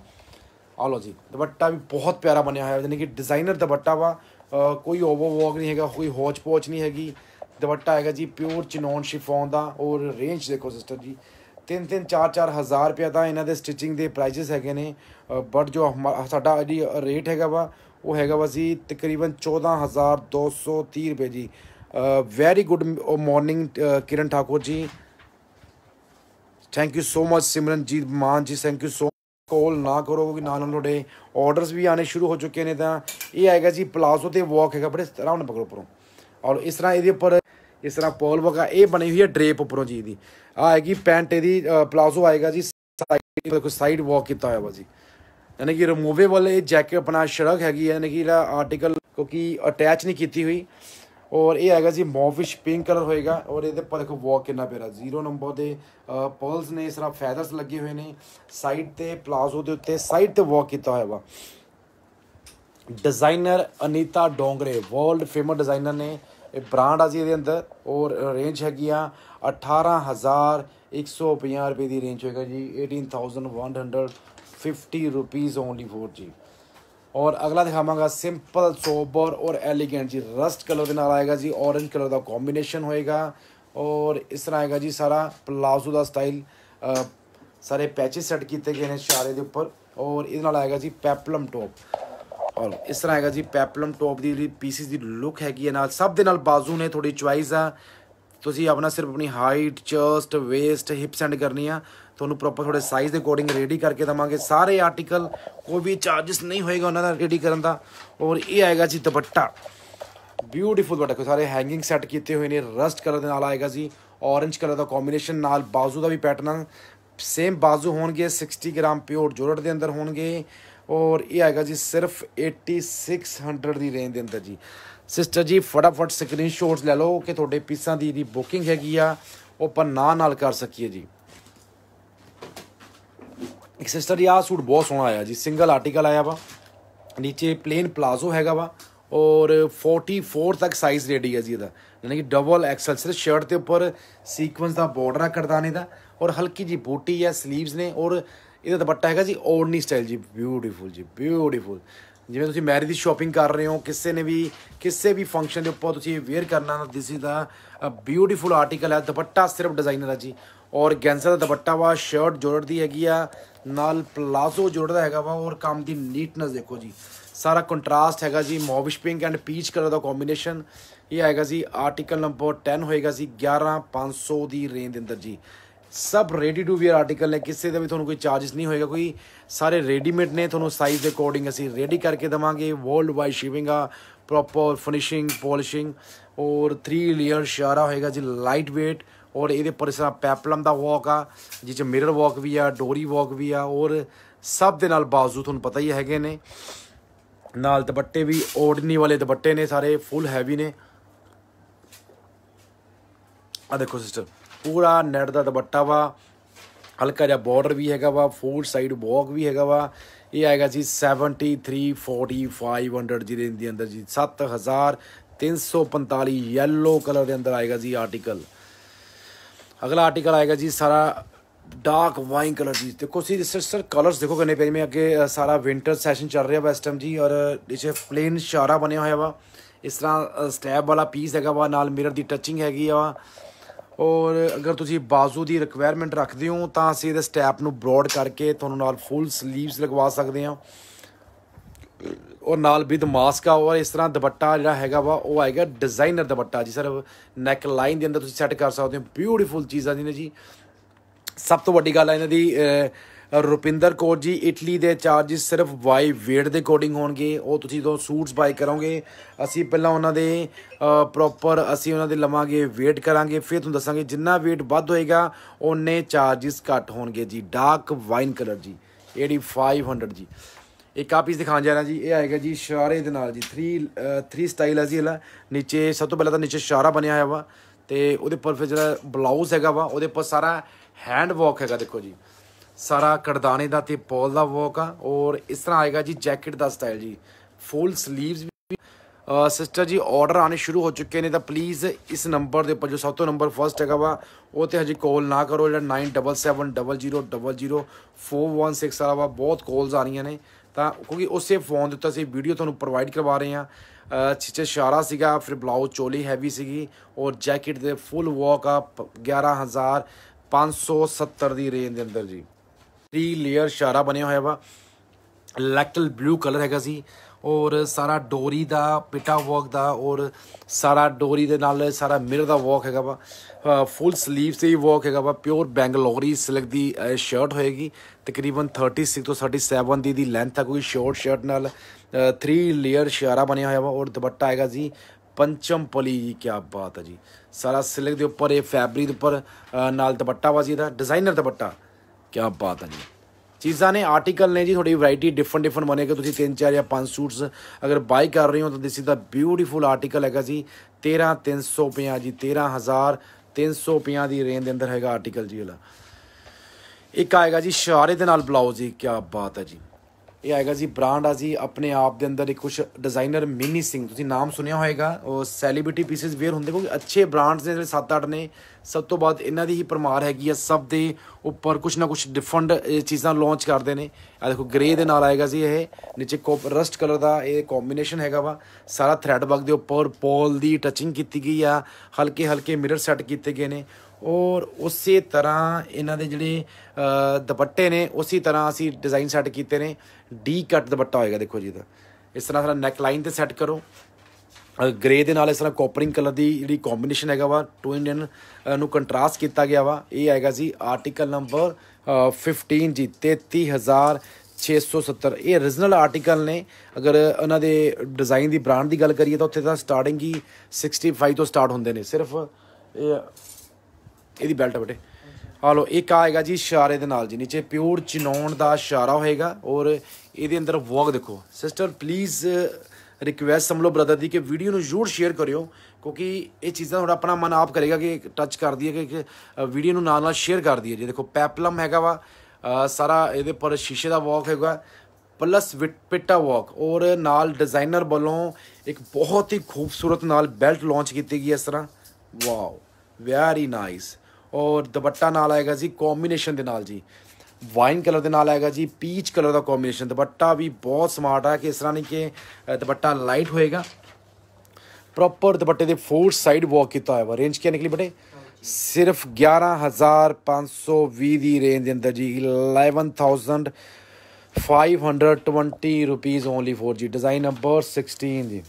ਆ ਲੋ ਜੀ ਦੁਪੱਟਾ ਵੀ ਬਹੁਤ ਪਿਆਰਾ ਬਣਿਆ ਹੋਇਆ ਯਾਨੀ ਕਿ ਡਿਜ਼ਾਈਨਰ ਦੁਪੱਟਾ ਵਾ ਕੋਈ ਵਰਕ ਨਹੀਂ ਹੈਗਾ ਕੋਈ ਹੌਚ ਪੋਚ ਨਹੀਂ ਹੈਗੀ ਦੁਪੱਟਾ ਆਏਗਾ ਜੀ ਪਿਓਰ ਚਨੌਨ ਸ਼ਿਫੋਨ ਦਾ ਔਰ ਰੇਂਜ ਦੇਖੋ ਸਿਸਟਰ ਜੀ ਤਿੰਨ ਤਿੰਨ ਚਾਰ ਚਾਰ ਹਜ਼ਾਰ ਰੁਪਏ ਦਾ ਇਹਨਾਂ ਦੇ ਸਟਿਚਿੰਗ ਦੇ ਪ੍ਰਾਈਸਸ ਹੈਗੇ ਨੇ ਬਟ ਜੋ ਸਾਡਾ ਜਿਹੜੀ ਰੇਟ ਹੈਗਾ ਵਾ ਉਹ ਹੈਗਾ ਵਾ ਜੀ ਤਕਰੀਬਨ 14230 ਰੁਪਏ ਜੀ very good morning Kiran Thakur ji thank you so much Simranjeet Mann ji thank you ਸੋ ਕੋਲ ਨਾ ਕਰੋ ਕਿ ਨਾਲ ਨਾਲ ਤੁਹਾਡੇ ਆਰਡਰਸ ਵੀ ਆਨੇ ਸ਼ੁਰੂ ਹੋ ਚੁੱਕੇ ਨੇ ਤਾਂ ਇਹ ਆਏਗਾ ਜੀ ਪਲਾਜ਼ੋ ਤੇ ਵਾਕ ਹੈਗਾ ਬੜੇ ਆਰਾਮ ਪਕੜੋ ਪਰੋਂ ਔਰ ਇਸ ਤਰ੍ਹਾਂ ਇਹਦੇ ਉੱਪਰ ਇਸ ਤਰ੍ਹਾਂ ਪੋਲ ਵਗਾ ਇਹ ਬਣੀ ਹੋਈ ਹੈ ਡਰੇਪ ਉੱਪਰੋਂ ਜੀ ਦੀ ਆ ਹੈਗੀ ਪੈਂਟ ਇਹਦੀ ਪਲਾਜ਼ੋ ਆਏਗਾ ਜੀ ਸਾਈਡ ਕੋਈ ਸਾਈਡ ਵਾਕ ਕੀਤਾ ਹੋਇਆ ਵਾ ਜੀ ਯਾਨੀ ਕਿ ਰਿਮੂਵੇਬਲ ਇਹ ਜੈਕਟ ਆਪਣਾ ਸ਼ਰਗ ਹੈਗੀ ਯਾਨੀ ਕਿ ਇਹਦਾ ਆਰਟੀਕਲ ਕਿਉਂਕਿ ਅਟੈਚ ਨਹੀਂ ਕੀਤੀ ਹੋਈ ਔਰ ਇਹ ਹੈਗਾ ਜੀ ਮੌਫਿਸ਼ ਪਿੰਕ ਕਲਰ ਹੋਏਗਾ ਔਰ ਇਹਦੇ ਪਰ ਦੇਖੋ ਵਾਕ ਕਿੰਨਾ ਪਿਆਰਾ ਜ਼ੀਰੋ ਨੰਬਰ ਦੇ ਪਰਲਸ ਨੇ ਇਸ ਤਰ੍ਹਾਂ ਫੈਦਰਸ ਲੱਗੇ ਹੋਏ ਨੇ ਸਾਈਡ ਤੇ ਪਲਾਜ਼ੋ ਦੇ ਉੱਤੇ ਸਾਈਡ ਤੇ ਵਾਕ ਕੀਤਾ ਹੋਇਆ ਵਾ designer Anita Dongre world famous designer ਨੇ ਇਹ ਬ੍ਰਾਂਡ ਆ ਜੀ ਇਹਦੇ ਅੰਦਰ ਔਰ ਰੇਂਜ ਹੈਗੀ ਆ 18150 ਰੁਪਏ ਦੀ ਰੇਂਜ ਹੋਏਗਾ ਜੀ 18150 ਰੁਪੀਸ ਓਨਲੀ ਫੋਰ ਜੀ ਔਰ ਅਗਲਾ ਦਿਖਾਵਾਂਗਾ ਸਿੰਪਲ ਸੋਬਰ ਔਰ ਐਲੀਗੈਂਟ ਜੀ ਰਸਟ ਕਲਰ ਦੇ ਨਾਲ ਆਏਗਾ ਜੀ ਔਰੇਂਜ ਕਲਰ ਦਾ ਕੰਬੀਨੇਸ਼ਨ ਹੋਏਗਾ ਔਰ ਇਸ ਤਰ੍ਹਾਂ ਆਏਗਾ ਜੀ ਸਾਰਾ ਪਲਾਜ਼ੋ ਦਾ ਸਟਾਈਲ ਸਾਰੇ ਪੈਚਸ ਸੈੱਟ ਕੀਤੇ ਗਏ ਨੇ ਸ਼ਾਰੇ ਦੇ ਉੱਪਰ ਔਰ ਇਹਦੇ ਨਾਲ ਆਏਗਾ ਜੀ ਪੈਪਲਮ ਟੌਪ ਆਲ ਇਸ ਤਰ੍ਹਾਂ ਹੈਗਾ ਜੀ ਪੈਪਲਮ ਟੌਪ ਦੀ ਜਿਹੜੀ ਪੀਸਿਸ ਦੀ ਲੁੱਕ ਹੈਗੀ ਹੈ ਨਾਲ ਸਭ ਦੇ ਨਾਲ ਬਾਜ਼ੂ ਨੇ ਥੋੜੀ ਚੁਆਇਸ ਆ ਤੁਸੀਂ ਆਪਣਾ ਸਿਰਫ ਆਪਣੀ height chest waist hip send ਕਰਨੀ ਆ ਤੁਹਾਨੂੰ ਪ੍ਰੋਪਰ ਥੋੜੇ ਸਾਈਜ਼ ਦੇ ਅਕੋਰਡਿੰਗ ਰੈਡੀ ਕਰਕੇ ਦਵਾਂਗੇ ਸਾਰੇ ਆਰਟੀਕਲ ਕੋਈ ਵੀ ਚਾਰजेस ਨਹੀਂ ਹੋਏਗਾ ਉਹਨਾਂ ਦਾ ਰੈਡੀ ਕਰਨ ਦਾ ਔਰ ਇਹ ਆਏਗਾ ਜੀ ਦੁਪੱਟਾ ਬਿਊਟੀਫੁਲ ਦੁਪੱਟਾ ਕੋ ਸਾਰੇ ਹੈਂਗਿੰਗ ਸੈੱਟ ਕੀਤੇ ਹੋਏ ਨੇ ਰਸਟ ਕਲਰ ਦੇ ਨਾਲ ਆਏਗਾ ਜੀ ਔਰੇਂਜ ਕਲਰ ਦਾ ਕੰਬੀਨੇਸ਼ਨ ਨਾਲ ਬਾਜ਼ੂ ਦਾ ਵੀ ਪੈਟਰਨ ਸੇਮ ਬਾਜ਼ੂ ਹੋਣਗੇ 60 ਗ੍ਰਾਮ ਪਿਓਰ ਜੋਰਟ ਦੇ ਅੰਦਰ ਹੋਣਗੇ ਔਰ ਇਹ ਆਏਗਾ ਜੀ ਸਿਰਫ 8600 ਦੀ ਰੇਂਜ ਦੇ ਅੰਦਰ ਜੀ ਸਿਸਟਰ ਜੀ ਫਟਾਫਟ ਸਕਰੀਨਸ਼ਾਟਸ ਲੈ ਲਓ ਕਿ ਤੁਹਾਡੇ ਪੀਸਾਂ ਦੀ ਦੀ ਬੁਕਿੰਗ ਹੈਗੀ ਆ ਉਹ ਆਪਾਂ ਨਾਂ ਨਾਲ ਕਰ ਸਕੀਏ ਜੀ ਇੱਕ ਸਿਸਟਰ ਜੀ ਆ ਸੂਟ ਬਹੁਤ ਸੋਹਣਾ ਆਇਆ ਜੀ ਸਿੰਗਲ ਆਰਟੀਕਲ ਆਇਆ ਵਾ ਨੀਚੇ ਪਲੇਨ ਪਲਾਜ਼ੋ ਹੈਗਾ ਵਾ ਔਰ 44 ਤੱਕ ਸਾਈਜ਼ ਰੈਡੀ ਹੈ ਜੀ ਇਹਦਾ ਯਾਨੀ ਕਿ ਡਬਲ ਐਕਸਲ ਸਿਰ ਸ਼ਰਟ ਦੇ ਉੱਪਰ ਸੀਕੁਐਂਸ ਦਾ ਬਾਰਡਰ ਆ ਕਰਦਾਨੇ ਦਾ ਔਰ ਹਲਕੀ ਜੀ ਬੂਟੀ ਹੈ 슬ੀਵਸ ਨੇ ਔਰ ਇਹਦਾ ਦੁਪੱਟਾ ਹੈਗਾ ਜੀ ਓੜਨੀ ਸਟਾਈਲ ਜੀ ਬਿਊਟੀਫੁਲ ਜੀ ਬਿਊਟੀਫੁਲ ਜਿਵੇਂ ਤੁਸੀਂ ਮੈਰਿਜ ਦੀ ਸ਼ਾਪਿੰਗ ਕਰ ਰਹੇ ਹੋ ਕਿਸੇ ਨੇ ਵੀ ਕਿਸੇ ਵੀ ਫੰਕਸ਼ਨ ਦੇ ਉੱਪਰ ਤੁਸੀਂ ਵੇਅਰ ਕਰਨਾ ਨਾ this is the beautiful article ਹੈ ਦੁਪੱਟਾ ਸਿਰਫ ਡਿਜ਼ਾਈਨਰ ਹੈ ਜੀ ਔਰ ਗੈਂਸਾ ਦਾ ਦੁਪੱਟਾ ਵਾ ਸ਼ਰਟ ਜੋੜ ਦੀ ਹੈਗੀ ਆ ਨਾਲ ਪਲਾਜ਼ੋ ਜੋੜਦਾ ਹੈਗਾ ਵਾ ਔਰ ਕੰਮ ਦੀ ਨੀਟਨੈਸ ਦੇਖੋ ਜੀ ਸਾਰਾ ਕੰਟਰਾਸਟ ਹੈਗਾ ਜੀ mauvish pink and peach colour ਦਾ ਕੰਬੀਨੇਸ਼ਨ ਇਹ ਆਏਗਾ ਜੀ ਆਰਟੀਕਲ ਨੰਬਰ 10 ਹੋਏਗਾ ਜੀ 11500 ਦੀ ਰੇਂਜ ਦੇ ਅੰਦਰ ਜੀ ਸਭ ਰੈਡੀ ਟੂ ਵੇਅਰ ਆਰਟੀਕਲ ਨੇ ਕਿਸੇ ਦਾ ਵੀ ਤੁਹਾਨੂੰ ਕੋਈ ਚਾਰजेस ਨਹੀਂ ਹੋਏਗਾ ਕੋਈ ਸਾਰੇ ਰੈਡੀਮੇਡ ਨੇ ਤੁਹਾਨੂੰ ਸਾਈਜ਼ ਦੇ ਅਕੋਰਡਿੰਗ ਅਸੀਂ ਰੈਡੀ ਕਰਕੇ ਦਵਾਂਗੇ ਵਰਲਡ ਵਾਈਡ ਸ਼ਿਪਿੰਗ ਆ ਪ੍ਰੋਪਰ ਫਿਨਿਸ਼ਿੰਗ ਪੋਲਿਸ਼ਿੰਗ ਔਰ 3 ਲੇਅਰ ਸ਼ਾਰਾ ਹੋਏਗਾ ਜੀ ਲਾਈਟ weight ਔਰ ਇਹਦੇ ਪਰ ਪੈਪਲਮ ਦਾ ਵਾਕ ਆ ਜਿਸ ਚ ਮਿਰਰ ਵਾਕ ਵੀ ਆ ਡੋਰੀ ਵਾਕ ਵੀ ਆ ਔਰ ਸਭ ਦੇ ਨਾਲ ਬਾਜ਼ੂ ਤੁਹਾਨੂੰ ਪਤਾ ਹੀ ਹੈਗੇ ਨੇ ਨਾਲ ਦੁਪੱਟੇ ਵੀ ਓਰਡਨੀ ਵਾਲੇ ਦੁਪੱਟੇ ਨੇ ਸਾਰੇ ਫੁੱਲ ਹੈਵੀ ਨੇ ਆ ਦੇਖੋ ਸਿਸਟਰ ਪੂਰਾ ਨੈਟ ਦਾ ਦੁਪੱਟਾ ਵਾ ਹਲਕਾ ਜਿਹਾ ਬਾਰਡਰ ਵੀ ਹੈਗਾ ਵਾ ਫੋਰ ਸਾਈਡ ਬੋਕ ਵੀ ਹੈਗਾ ਵਾ ਇਹ ਆਏਗਾ ਜੀ 734500 ਜੀ ਦੇ ਅੰਦਰ ਜੀ 7345 ਯੈਲੋ ਕਲਰ ਦੇ ਅੰਦਰ ਆਏਗਾ ਜੀ ਆਰਟੀਕਲ ਅਗਲਾ ਆਰਟੀਕਲ ਆਏਗਾ ਜੀ ਸਾਰਾ ਡਾਰਕ ਵਾਈਨ ਕਲਰ ਜੀ ਦੇਖੋ ਸੀ ਸਰ ਸਰ ਕਲਰਸ ਦੇਖੋ ਕਿੰਨੇ ਪਏ ਮੈਂ ਅੱਗੇ ਸਾਰਾ ਵਿంటర్ ਸੈਸ਼ਨ ਚੱਲ ਰਿਹਾ ਵਾ ਇਸ ਟਾਈਮ ਜੀ ਔਰ ਇਹ ਪਲੇਨ ਸ਼ਾਰਾ ਬਣਿਆ ਹੋਇਆ ਵਾ ਇਸ ਤਰ੍ਹਾਂ ਸਟੈਪ ਵਾਲਾ ਪੀਸ ਹੈਗਾ ਵਾ ਨਾਲ ਮਿਰਰ ਦੀ ਟੱਚਿੰਗ ਹੈਗੀ ਆ ਔਰ ਅਗਰ ਤੁਸੀਂ ਬਾਜ਼ੂ ਦੀ ਰਿਕੁਆਇਰਮੈਂਟ ਰੱਖਦੇ ਹੋ ਤਾਂ ਅਸੀਂ ਇਹਦੇ ਸਟੈਪ ਨੂੰ ਬ੍ਰੋਡ ਕਰਕੇ ਤੁਹਾਨੂੰ ਨਾਲ ਫੁੱਲ 슬ੀਵਸ ਲਗਵਾ ਸਕਦੇ ਹਾਂ ਔਰ ਨਾਲ ਵਿਦ ਮਾਸਕ ਆ ਔਰ ਇਸ ਤਰ੍ਹਾਂ ਦੁਪੱਟਾ ਜਿਹੜਾ ਹੈਗਾ ਵਾ ਉਹ ਆਏਗਾ ਡਿਜ਼ਾਈਨਰ ਦੁਪੱਟਾ ਜੀ ਸਿਰਫ ਨੈਕ ਲਾਈਨ ਦੇ ਅੰਦਰ ਤੁਸੀਂ ਸੈੱਟ ਕਰ ਸਕਦੇ ਹੋ ਬਿਊਟੀਫੁਲ ਚੀਜ਼ਾਂ ਜੀ ਨੇ ਜੀ ਸਭ ਤੋਂ ਵੱਡੀ ਗੱਲ ਹੈ ਇਹਨਾਂ ਦੀ ਰੁਪਿੰਦਰ ਕੌਰ ਜੀ ਇਟਲੀ ਦੇ ਚਾਰਜਸ ਸਿਰਫ ਵਾਈ ਵੇਟ ਦੇ ਅਕੋਰਡਿੰਗ ਹੋਣਗੇ ਉਹ ਤੁਸੀਂ ਜਦੋਂ ਸੂਟਸ ਬਾਈ ਕਰੋਗੇ ਅਸੀਂ ਪਹਿਲਾਂ ਉਹਨਾਂ ਦੇ ਪ੍ਰੋਪਰ ਅਸੀਂ ਉਹਨਾਂ ਦੇ ਲਵਾਂਗੇ ਵੇਟ ਕਰਾਂਗੇ ਫਿਰ ਤੁਹਾਨੂੰ ਦੱਸਾਂਗੇ ਜਿੰਨਾ ਵੇਟ ਵੱਧ ਹੋਏਗਾ ਉਹਨੇ ਚਾਰਜਸ ਘੱਟ ਹੋਣਗੇ ਜੀ ਡਾਰਕ ਵਾਈਨ ਕਲਰ ਜੀ 8500 ਜੀ ਇਹ ਕਾਪੀਸ ਦਿਖਾਣ ਜਾ ਰਿਹਾ ਜੀ ਇਹ ਆਏਗਾ ਜੀ ਸ਼ਾਰੇ ਦੇ ਨਾਲ ਜੀ 3 3 ਸਟਾਈਲ ਹੈ ਜੀ ਇਹਲਾ ਨੀਚੇ ਸਭ ਤੋਂ ਪਹਿਲਾਂ ਤਾਂ ਨੀਚੇ ਸ਼ਾਰਾ ਬਣਿਆ ਹੋਇਆ ਵਾ ਤੇ ਉਹਦੇ ਉੱਪਰ ਫਿਰ ਜਿਹੜਾ ਬਲਾਊਜ਼ ਹੈਗਾ ਵਾ ਉਹਦੇ ਉੱਪਰ ਸਾਰਾ ਹੈਂਡ ਵਰਕ ਹੈਗਾ ਦੇਖੋ ਜੀ ਸਾਰਾ ਕੜਦਾਣੇ ਦਾ ਤੇ ਪੋਲ ਦਾ ਵਰਕ ਆ ਔਰ ਇਸ ਤਰ੍ਹਾਂ ਆਏਗਾ ਜੀ ਜੈਕਟ ਦਾ ਸਟਾਈਲ ਜੀ ਫੁੱਲ ਸਲੀਵਸ ਵੀ ਸਿਸਟਰ ਜੀ ਆਰਡਰ ਆਨੇ ਸ਼ੁਰੂ ਹੋ ਚੁੱਕੇ ਨੇ ਤਾਂ ਪਲੀਜ਼ ਇਸ ਨੰਬਰ ਦੇ ਉੱਪਰ ਜੋ ਸਭ ਤੋਂ ਨੰਬਰ ਫਰਸਟ ਹੈਗਾ ਵਾ ਉਹ ਤੇ ਹਜੇ ਕਾਲ ਨਾ ਕਰੋ ਜਿਹੜਾ 9770000416 ਵਾਲਾ ਵਾ ਬਹੁਤ ਕਾਲਸ ਆ ਰਹੀਆਂ ਨੇ ਤਾਂ ਕਿਉਂਕਿ ਉਸੇ ਫੋਨ ਦੇ ਉੱਤੇ ਅਸੀਂ ਵੀਡੀਓ ਤੁਹਾਨੂੰ ਪ੍ਰੋਵਾਈਡ ਕਰਵਾ ਰਹੇ ਹਾਂ ਛਿਛੇ ਸ਼ਾਰਾ ਸੀਗਾ ਫਿਰ ਬਲਾਊਜ਼ ਚੋਲੀ ਹੈਵੀ ਸੀਗੀ ਔਰ ਜੈਕਟ ਦੇ ਫੁੱਲ ਵਰਕ ਆ 11570 ਦੀ ਰੇਂਜ ਦੇ ਅੰਦਰ ਜੀ 3 ਲੇਅਰ ਸ਼ਾਰਾ ਬਣਿਆ ਹੋਇਆ ਵਾ ਲੈਕਟਲ ਬਲੂ ਕਲਰ ਹੈਗਾ ਸੀ ਔਰ ਸਾਰਾ ਡੋਰੀ ਦਾ ਪਿਟਾ ਵਰਕ ਦਾ ਔਰ ਸਾਰਾ ਡੋਰੀ ਦੇ ਨਾਲ ਸਾਰਾ ਮਿਰਰ ਦਾ ਵਰਕ ਹੈਗਾ ਵਾ ਫੁੱਲ ਸਲੀਵ ਤੇ ਹੀ ਵਰਕ ਹੈਗਾ ਵਾ ਪਿਓਰ ਬੈਂਗਲੌਰੀ ਸਿਲਕ ਦੀ ਸ਼ਰਟ ਹੋਏਗੀ ਤਕਰੀਬਨ 36 ਤੋਂ 37 ਦੀ ਦੀ ਲੈਂਥ ਆ ਕੋਈ ਸ਼ਾਰਟ ਸ਼ਰਟ ਨਾਲ 3 ਲੇਅਰ ਸ਼ਾਰਾ ਬਣਿਆ ਹੋਇਆ ਵਾ ਔਰ ਦੁਪੱਟਾ ਆਏਗਾ ਜੀ ਪੰਚਮ ਪਲੀ ਜੀ ਕੀ ਬਾਤ ਹੈ ਜੀ ਸਾਰਾ ਸਿਲਕ ਦੇ ਉੱਪਰ ਇਹ ਫੈਬਰਿਕ ਦੇ ਉੱਪਰ ਨਾਲ ਦੁਪੱਟਾ ਵਾ ਜੀ ਇਹਦਾ ਡਿਜ਼ਾਈਨਰ ਦੁਪੱਟਾ ਕੀ ਬਾਤ ਹੈ ਜੀ ਚੀਜ਼ਾਂ ਨੇ ਆਰਟੀਕਲ ਨੇ ਜੀ ਤੁਹਾਡੀ ਵੈਰਾਈਟੀ ਡਿਫਰੈਂਟ ਡਿਫਰੈਂਟ ਬਣੇਗਾ ਤੁਸੀਂ ਤਿੰਨ ਚਾਰ ਜਾਂ ਪੰਜ ਸੂਟਸ ਅਗਰ ਬਾਈ ਕਰ ਰਹੇ ਹੋ ਤਾਂ this is the beautiful article ਹੈਗਾ ਜੀ 13350 ਜੀ 13350 ਦੀ ਰੇਂਜ ਦੇ ਅੰਦਰ ਹੈਗਾ ਆਰਟੀਕਲ ਜੀ ਵਾਲਾ ਇੱਕ ਆਏਗਾ ਜੀ ਸ਼ਾਰੇ ਦੇ ਨਾਲ ਬਲਾਊਜ਼ ਜੀ ਕੀ ਬਾਤ ਹੈ ਜੀ ਇਹ ਆਏਗਾ ਜੀ ਬ੍ਰਾਂਡ ਆ ਜੀ ਆਪਣੇ ਆਪ ਦੇ ਅੰਦਰ ਇੱਕ ਕੁਝ ਡਿਜ਼ਾਈਨਰ ਮਿਨੀ ਸਿੰਘ ਤੁਸੀਂ ਨਾਮ ਸੁਣਿਆ ਹੋਵੇਗਾ ਉਹ ਸੈਲੀਬ੍ਰਿਟੀ ਪੀਸਸ ਵੇਅਰ ਹੁੰਦੇ ਕਿਉਂਕਿ ਅੱਛੇ ਬ੍ਰਾਂਡਸ ਨੇ ਜਿਹੜੇ 7-8 ਨੇ ਸਭ ਤੋਂ ਬਾਅਦ ਇਹਨਾਂ ਦੀ ਹੀ ਪਰਮਾਰ ਹੈਗੀ ਆ ਸਭ ਦੇ ਉੱਪਰ ਕੁਝ ਨਾ ਕੁਝ ਡਿਫਰੈਂਟ ਚੀਜ਼ਾਂ ਲਾਂਚ ਕਰਦੇ ਨੇ ਆ ਦੇਖੋ ਗ੍ਰੇ ਦੇ ਨਾਲ ਆਏਗਾ ਜੀ ਇਹ ਨੀਚੇ ਕੋਪ ਰਸਟ ਕਲਰ ਦਾ ਇਹ ਕੰਬੀਨੇਸ਼ਨ ਹੈਗਾ ਵਾ ਸਾਰਾ ਥ੍ਰੈਡ ਵਰਕ ਦੇ ਉੱਪਰ ਪੋਲ ਦੀ ਟਚਿੰਗ ਕੀਤੀ ਗਈ ਆ ਹਲਕੇ ਹਲਕੇ ਮਿਰਰ ਸੈੱਟ ਕੀਤੇ ਗਏ ਨੇ ਔਰ ਉਸੇ ਤਰ੍ਹਾਂ ਇਹਨਾਂ ਦੇ ਜਿਹੜੇ ਦੁਪੱਟੇ ਨੇ ਉਸੇ ਤਰ੍ਹਾਂ ਅਸੀਂ ਡਿਜ਼ਾਈਨ ਸੈੱਟ ਕੀਤੇ ਨੇ ਡੀ ਕੱਟ ਦੁਪੱਟਾ ਹੋਏਗਾ ਦੇਖੋ ਜੀ ਇਹਦਾ ਇਸ ਤਰ੍ਹਾਂ ਸਾਰਾ ਨੈਕ ਲਾਈਨ ਤੇ ਸੈੱਟ ਕਰੋ ਗ੍ਰੇ ਦੇ ਨਾਲ ਇਸ ਤਰ੍ਹਾਂ ਕਾਪਰਿੰਗ ਕਲਰ ਦੀ ਜਿਹੜੀ ਕੰਬੀਨੇਸ਼ਨ ਹੈਗਾ ਵਾ ਟੂ ਇੰਡੀਅਨ ਨੂੰ ਕੰਟਰਾਸਟ ਕੀਤਾ ਗਿਆ ਵਾ ਇਹ ਆਏਗਾ ਜੀ ਆਰਟੀਕਲ ਨੰਬਰ 15 ਜੀ 33000 670 ਇਹ origignal ਆਰਟੀਕਲ ਨੇ ਅਗਰ ਉਹਨਾਂ ਦੇ ਡਿਜ਼ਾਈਨ ਦੀ ਬ੍ਰਾਂਡ ਦੀ ਗੱਲ ਕਰੀਏ ਤਾਂ ਉੱਥੇ ਤਾਂ ਸਟਾਰਟਿੰਗ ਹੀ 65 ਤੋਂ ਸਟਾਰਟ ਹੁੰਦੇ ਨੇ ਸਿਰਫ ਇਹ ਇਹਦੀ ਬੈਲਟ ਬਟੇ ਆ ਲੋ ਇੱਕ ਆਏਗਾ ਜੀ ਇਸ਼ਾਰੇ ਦੇ ਨਾਲ ਜੀ ਨੀਚੇ ਪਿਓਰ ਚਨੌਣ ਦਾ ਇਸ਼ਾਰਾ ਹੋਏਗਾ ਔਰ ਇਹਦੇ ਅੰਦਰ ਵਾਕ ਦੇਖੋ ਸਿਸਟਰ ਪਲੀਜ਼ ਰਿਕੁਐਸਟ ਸਮਲੋ ਬ੍ਰਦਰ ਦੀ ਕਿ ਵੀਡੀਓ ਨੂੰ ਜ਼ਰੂਰ ਸ਼ੇਅਰ ਕਰਿਓ ਕਿਉਂਕਿ ਇਹ ਚੀਜ਼ਾਂ ਥੋੜਾ ਆਪਣਾ ਮਨ ਆਪ ਕਰੇਗਾ ਕਿ ਟੱਚ ਕਰਦੀ ਹੈ ਕਿ ਵੀਡੀਓ ਨੂੰ ਨਾਲ ਨਾਲ ਸ਼ੇਅਰ ਕਰਦੀ ਹੈ ਜੀ ਦੇਖੋ ਪੈਪਲਮ ਹੈਗਾ ਵਾ ਸਾਰਾ ਇਹਦੇ ਪਰ ਸ਼ੀਸ਼ੇ ਦਾ ਵਾਕ ਹੈਗਾ ਪਲਸ ਪਿੱਟਾ ਵਾਕ ਔਰ ਨਾਲ ਡਿਜ਼ਾਈਨਰ ਵੱਲੋਂ ਇੱਕ ਬਹੁਤ ਹੀ ਖੂਬਸੂਰਤ ਨਾਲ ਬੈਲਟ ਲਾਂਚ ਕੀਤੀ ਗਈ ਇਸ ਤਰ੍ਹਾਂ ਵਾਓ ਵੈਰੀ ਨਾਈਸ ਔਰ ਦੁਪੱਟਾ ਨਾਲ ਆਏਗਾ ਜੀ ਕੰਬੀਨੇਸ਼ਨ ਦੇ ਨਾਲ ਜੀ ਵਾਈਨ ਕਲਰ ਦੇ ਨਾਲ ਆਏਗਾ ਜੀ ਪੀਚ ਕਲਰ ਦਾ ਕੰਬੀਨੇਸ਼ਨ ਦੁਪੱਟਾ ਵੀ ਬਹੁਤ ਸਮਾਰਟ ਆ ਕਿ ਇਸ ਤਰ੍ਹਾਂ ਨਹੀਂ ਕਿ ਦੁਪੱਟਾ ਲਾਈਟ ਹੋਏਗਾ ਪ੍ਰੋਪਰ ਦੁਪੱਟੇ ਦੇ ਫੋਰ ਸਾਈਡ ਵਾਕ ਕੀਤਾ ਹੋਇਆ ਵਾ ਰੇਂਜ ਕੀ ਨਿਕਲੀ ਬਟੇ ਸਿਰਫ 11520 ਦੀ ਰੇਂਜ ਦੇ ਅੰਦਰ ਜੀ 11520 ਰੁਪੀਸ ਓਨਲੀ ਫੋਰ ਜੀ ਡਿਜ਼ਾਈਨ ਨੰਬਰ 16 ਜੀ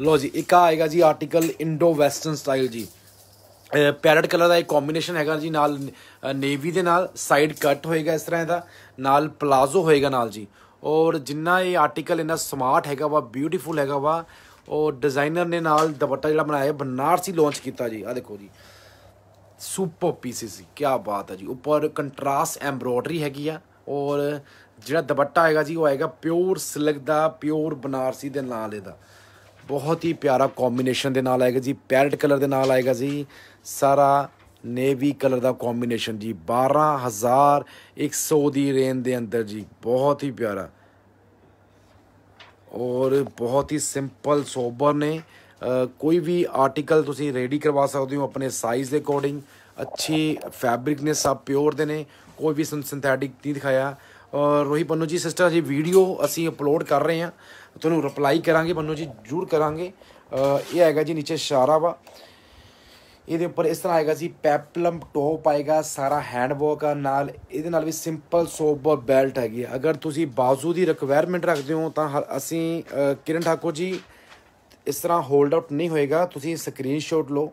ਲੋ ਜੀ ਇੱਕ ਆਏਗਾ ਜੀ ਆਰਟੀਕਲ ਇੰਡੋ ਵੈਸਟਰਨ ਸਟਾਈਲ ਜੀ ਪੈਰਟ ਕਲਰ ਦਾ ਇੱਕ ਕੰਬੀਨੇਸ਼ਨ ਹੈਗਾ ਜੀ ਨਾਲ ਨੇਵੀ ਦੇ ਨਾਲ ਸਾਈਡ ਕੱਟ ਹੋਏਗਾ ਇਸ ਤਰ੍ਹਾਂ ਦਾ ਨਾਲ ਪਲਾਜ਼ੋ ਹੋਏਗਾ ਨਾਲ ਜੀ ਔਰ ਜਿੰਨਾ ਇਹ ਆਰਟੀਕਲ ਇਹਨਾਂ ਸਮਾਰਟ ਹੈਗਾ ਵਾ ਬਿਊਟੀਫੁਲ ਹੈਗਾ ਵਾ ਔਰ ਡਿਜ਼ਾਈਨਰ ਨੇ ਨਾਲ ਦੁਪੱਟਾ ਜਿਹੜਾ ਬਣਾਇਆ ਬਨਾਰਸੀ ਲਾਂਚ ਕੀਤਾ ਜੀ ਆ ਦੇਖੋ ਜੀ ਸੁਪਰ ਪੀਸਿਸ ਕੀ ਬਾਤ ਹੈ ਜੀ ਉੱਪਰ ਕੰਟਰਾਸਟ ਐਮਬ੍ਰੋਇਡਰੀ ਹੈਗੀ ਆ ਔਰ ਜਿਹੜਾ ਦੁਪੱਟਾ ਆਏਗਾ ਜੀ ਉਹ ਆਏਗਾ ਪਿਓਰ ਸਿਲਕ ਦਾ ਪਿਓਰ ਬਨਾਰਸੀ ਦੇ ਨਾਲ ਇਹਦਾ ਬਹੁਤ ਹੀ ਪਿਆਰਾ ਕੰਬੀਨੇਸ਼ਨ ਦੇ ਨਾਲ ਆਏਗਾ ਜੀ ਪੈਰਟ ਕਲਰ ਦੇ ਨਾਲ ਆਏਗਾ ਜੀ ਸਾਰਾ ਨੇਵੀ ਕਲਰ ਦਾ ਕੰਬੀਨੇਸ਼ਨ ਜੀ 12100 ਦੀ ਰੇਂਜ ਦੇ ਅੰਦਰ ਜੀ ਬਹੁਤ ਹੀ ਪਿਆਰਾ ਔਰ ਬਹੁਤ ਹੀ ਸਿੰਪਲ ਸੋਬਰ ਨੇ ਕੋਈ ਵੀ ਆਰਟੀਕਲ ਤੁਸੀਂ ਰੈਡੀ ਕਰਵਾ ਸਕਦੇ ਹੋ ਆਪਣੇ ਸਾਈਜ਼ ਦੇ ਅਕੋਰਡਿੰਗ ਅੱਛੀ ਫੈਬਰਿਕ ਨੇ ਸਭ ਪਿਓਰ ਦੇ ਨੇ ਕੋਈ ਵੀ ਸਿੰਥੈਟਿਕ ਨਹੀਂ ਦਿਖਾਇਆ ਰੋਹੀ ਪੰਨੂ ਜੀ ਸਿਸਟਰ ਜੀ ਵੀਡੀਓ ਅਸੀਂ ਅਪਲੋਡ ਕਰ ਰਹੇ ਹਾਂ ਤੁਹਾਨੂੰ ਰਿਪਲਾਈ ਕਰਾਂਗੇ ਪੰਨੂ ਜੀ ਜ਼ਰੂਰ ਕਰਾਂਗੇ ਇਹ ਆਏਗਾ ਜੀ ਨੀਚੇ ਇਸ਼ਾਰਾ ਵਾ ਇਹਦੇ ਉੱਪਰ ਇਸ ਤਰ੍ਹਾਂ ਆਏਗਾ ਜੀ ਪੈਪਲਮ ਟੋਪ ਆਏਗਾ ਸਾਰਾ ਹੈਂਡ ਵਰਕ ਨਾਲ ਇਹਦੇ ਨਾਲ ਵੀ ਸਿੰਪਲ ਸੋਬਰ ਬੈਲਟ ਹੈਗੀ ਹੈ ਅਗਰ ਤੁਸੀਂ ਬਾਜ਼ੂ ਦੀ ਰਿਕੁਆਇਰਮੈਂਟ ਰੱਖਦੇ ਹੋ ਤਾਂ ਅਸੀਂ ਕਿਰਨ ਠਾਕੁਰ ਜੀ ਇਸ ਤਰ੍ਹਾਂ ਹੋਲਡ ਆਊਟ ਨਹੀਂ ਹੋਏਗਾ ਤੁਸੀਂ ਸਕਰੀਨਸ਼ਾਟ ਲਓ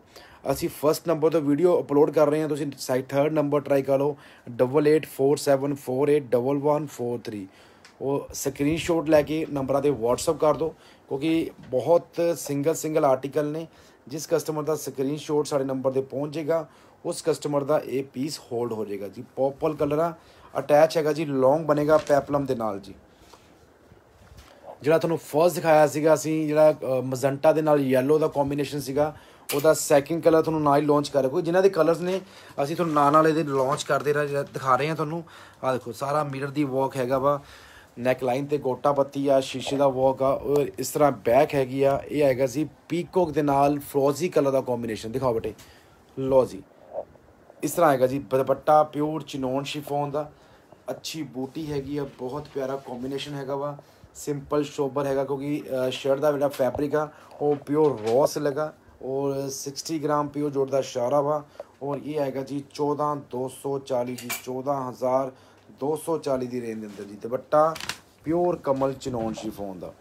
ਅਸੀਂ ਫਰਸਟ ਨੰਬਰ ਤੋਂ ਵੀਡੀਓ ਅਪਲੋਡ ਕਰ ਰਹੇ ਹਾਂ ਤੁਸੀਂ ਸਾਈਟ 3rd ਨੰਬਰ ਟਰਾਈ ਕਰ ਲਓ 8847481143 ਉਹ ਸਕਰੀਨਸ਼ਾਟ ਲੈ ਕੇ ਨੰਬਰਾਂ ਤੇ WhatsApp ਕਰ ਦਿਓ ਕਿਉਂਕਿ ਬਹੁਤ ਸਿੰਗਲ ਸਿੰਗਲ ਆਰਟੀਕਲ ਨੇ ਜਿਸ ਕਸਟਮਰ ਦਾ ਸਕਰੀਨਸ਼ਾਟ ਸਾਡੇ ਨੰਬਰ ਤੇ ਪਹੁੰਚ ਜਾਏਗਾ ਉਸ ਕਸਟਮਰ ਦਾ ਇਹ ਪੀਸ ਹੋਲਡ ਹੋ ਜਾਏਗਾ ਜੀ ਪਰਪਲ ਕਲਰ ਆ ਅਟੈਚ ਹੈਗਾ ਜੀ ਲੌਂਗ ਬਨੇਗਾ ਪੈਪਲਮ ਦੇ ਨਾਲ ਜੀ ਜਿਹੜਾ ਤੁਹਾਨੂੰ ਫਰਸਟ ਦਿਖਾਇਆ ਸੀਗਾ ਅਸੀਂ ਜਿਹੜਾ ਮਜ਼ੰਟਾ ਦੇ ਨਾਲ ਯੈਲੋ ਦਾ ਕੰਬੀਨੇਸ਼ਨ ਸੀਗਾ ਉਹਦਾ ਸੈਕਿੰਡ ਕਲਰ ਤੁਹਾਨੂੰ ਨਾਲ ਹੀ ਲਾਂਚ ਕਰ ਰਿਹਾ ਕੋਈ ਜਿਨ੍ਹਾਂ ਦੇ ਕਲਰਸ ਨੇ ਅਸੀਂ ਤੁਹਾਨੂੰ ਨਾਲ ਨਾਲ ਇਹਦੇ ਲਾਂਚ ਕਰਦੇ ਰਹੇ ਦਿਖਾ ਰਹੇ ਹਾਂ ਤੁਹਾਨੂੰ ਆ ਦੇਖੋ ਸਾਰਾ ਮਿਰਰ ਦੀ ਵਰਕ ਹੈਗਾ ਵਾ ਨੈਕ ਲਾਈਨ ਤੇ ਗੋਟਾ ਪੱਤੀ ਆ ਸ਼ੀਸ਼ੇ ਦਾ ਵਰਕ ਆ ਔਰ ਇਸ ਤਰ੍ਹਾਂ ਬੈਕ ਹੈਗੀ ਆ ਇਹ ਹੈਗਾ ਸੀ ਪੀਕੋਕ ਦੇ ਨਾਲ ਫਰੋਜ਼ੀ ਕਲਰ ਦਾ ਕੰਬੀਨੇਸ਼ਨ ਦਿਖਾਓ ਬਟੇ ਲੋ ਜੀ ਇਸ ਤਰ੍ਹਾਂ ਹੈਗਾ ਜੀ ਬਦਪੱਟਾ ਪਿਓਰ ਚਿਨੋਨ ਸ਼ਿਫੋਨ ਦਾ ਅੱਛੀ ਬੂਟੀ ਹੈਗੀ ਆ ਬਹੁਤ ਪਿਆਰਾ ਕੰਬੀਨੇਸ਼ਨ ਹੈਗਾ ਵਾ ਸਿੰਪਲ ਸ਼ੋਬਰ ਹੈਗਾ ਕਿਉਂਕਿ ਸ਼ਰਟ ਦਾ ਜਿਹੜਾ ਫੈਬਰਿਕ ਆ ਉਹ ਪਿਓਰ ਰੋਸ ਲਗਾ ਔਰ 60 ਗ੍ਰਾਮ ਪਿਓਰ ਜੋੜ ਦਾ ਸ਼ਾਰਾ ਵਾ ਔਰ ਇਹ ਹੈਗਾ ਜੀ 14240 ਜੀ 14240 ਦੀ ਰੇਂਜ ਦੇ ਅੰਦਰ ਜੀ ਦੁਪੱਟਾ ਪਿਓਰ ਕਮਲ ਚਨੌਨ ਸ਼ਿਫੋਨ ਦਾ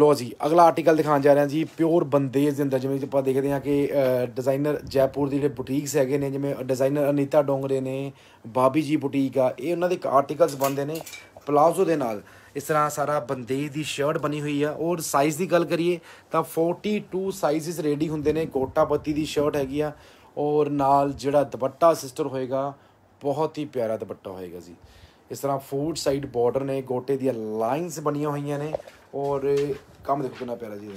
ਲੋ ਜੀ ਅਗਲਾ ਆਰਟੀਕਲ ਦਿਖਾਉਣ ਜਾ ਰਹੇ ਹਾਂ ਜੀ ਪਿਓਰ ਬੰਦੇਜ ਦੇ ਅੰਦਰ ਜਿਵੇਂ ਆਪਾਂ ਦੇਖਦੇ ਹਾਂ ਕਿ ਡਿਜ਼ਾਈਨਰ ਜੈਪੁਰ ਦੀ ਜਿਹੜੇ ਬੁਟੀਕਸ ਹੈਗੇ ਨੇ ਜਿਵੇਂ ਡਿਜ਼ਾਈਨਰ ਅਨੀਤਾ ਡੋਂਗਰੇ ਨੇ ਬਾਬੀ ਜੀ ਬੁਟੀਕ ਆ ਇਹ ਉਹਨਾਂ ਦੇ ਆਰਟੀਕਲਸ ਬੰਦੇ ਨੇ ਪਲਾਜ਼ੋ ਦੇ ਨਾਲ ਇਸ ਤਰ੍ਹਾਂ ਸਾਰਾ ਬੰਦੇ ਦੀ ਸ਼ਰਟ ਬਣੀ ਹੋਈ ਆ ਔਰ ਸਾਈਜ਼ ਦੀ ਗੱਲ ਕਰੀਏ ਤਾਂ 42 ਸਾਈਜ਼ਸ ਰੈਡੀ ਹੁੰਦੇ ਨੇ ਪੱਤੀ ਦੀ ਸ਼ਰਟ ਹੈਗੀ ਆ ਔਰ ਨਾਲ ਜਿਹੜਾ ਦੁਪੱਟਾ ਸਿਸਟਰ ਹੋਏਗਾ ਬਹੁਤ ਹੀ ਪਿਆਰਾ ਦੁਪੱਟਾ ਹੋਏਗਾ ਜੀ ਇਸ ਤਰ੍ਹਾਂ ਫੂਡ ਸਾਈਡ ਬਾਰਡਰ ਨੇ ਗੋਟੇ ਦੀਆਂ ਲਾਈਨਸ ਬਣੀਆਂ ਹੋਈਆਂ ਨੇ ਔਰ ਕੰਮ ਦੇਖੋ ਕਿੰਨਾ ਪਿਆਰਾ ਜੀ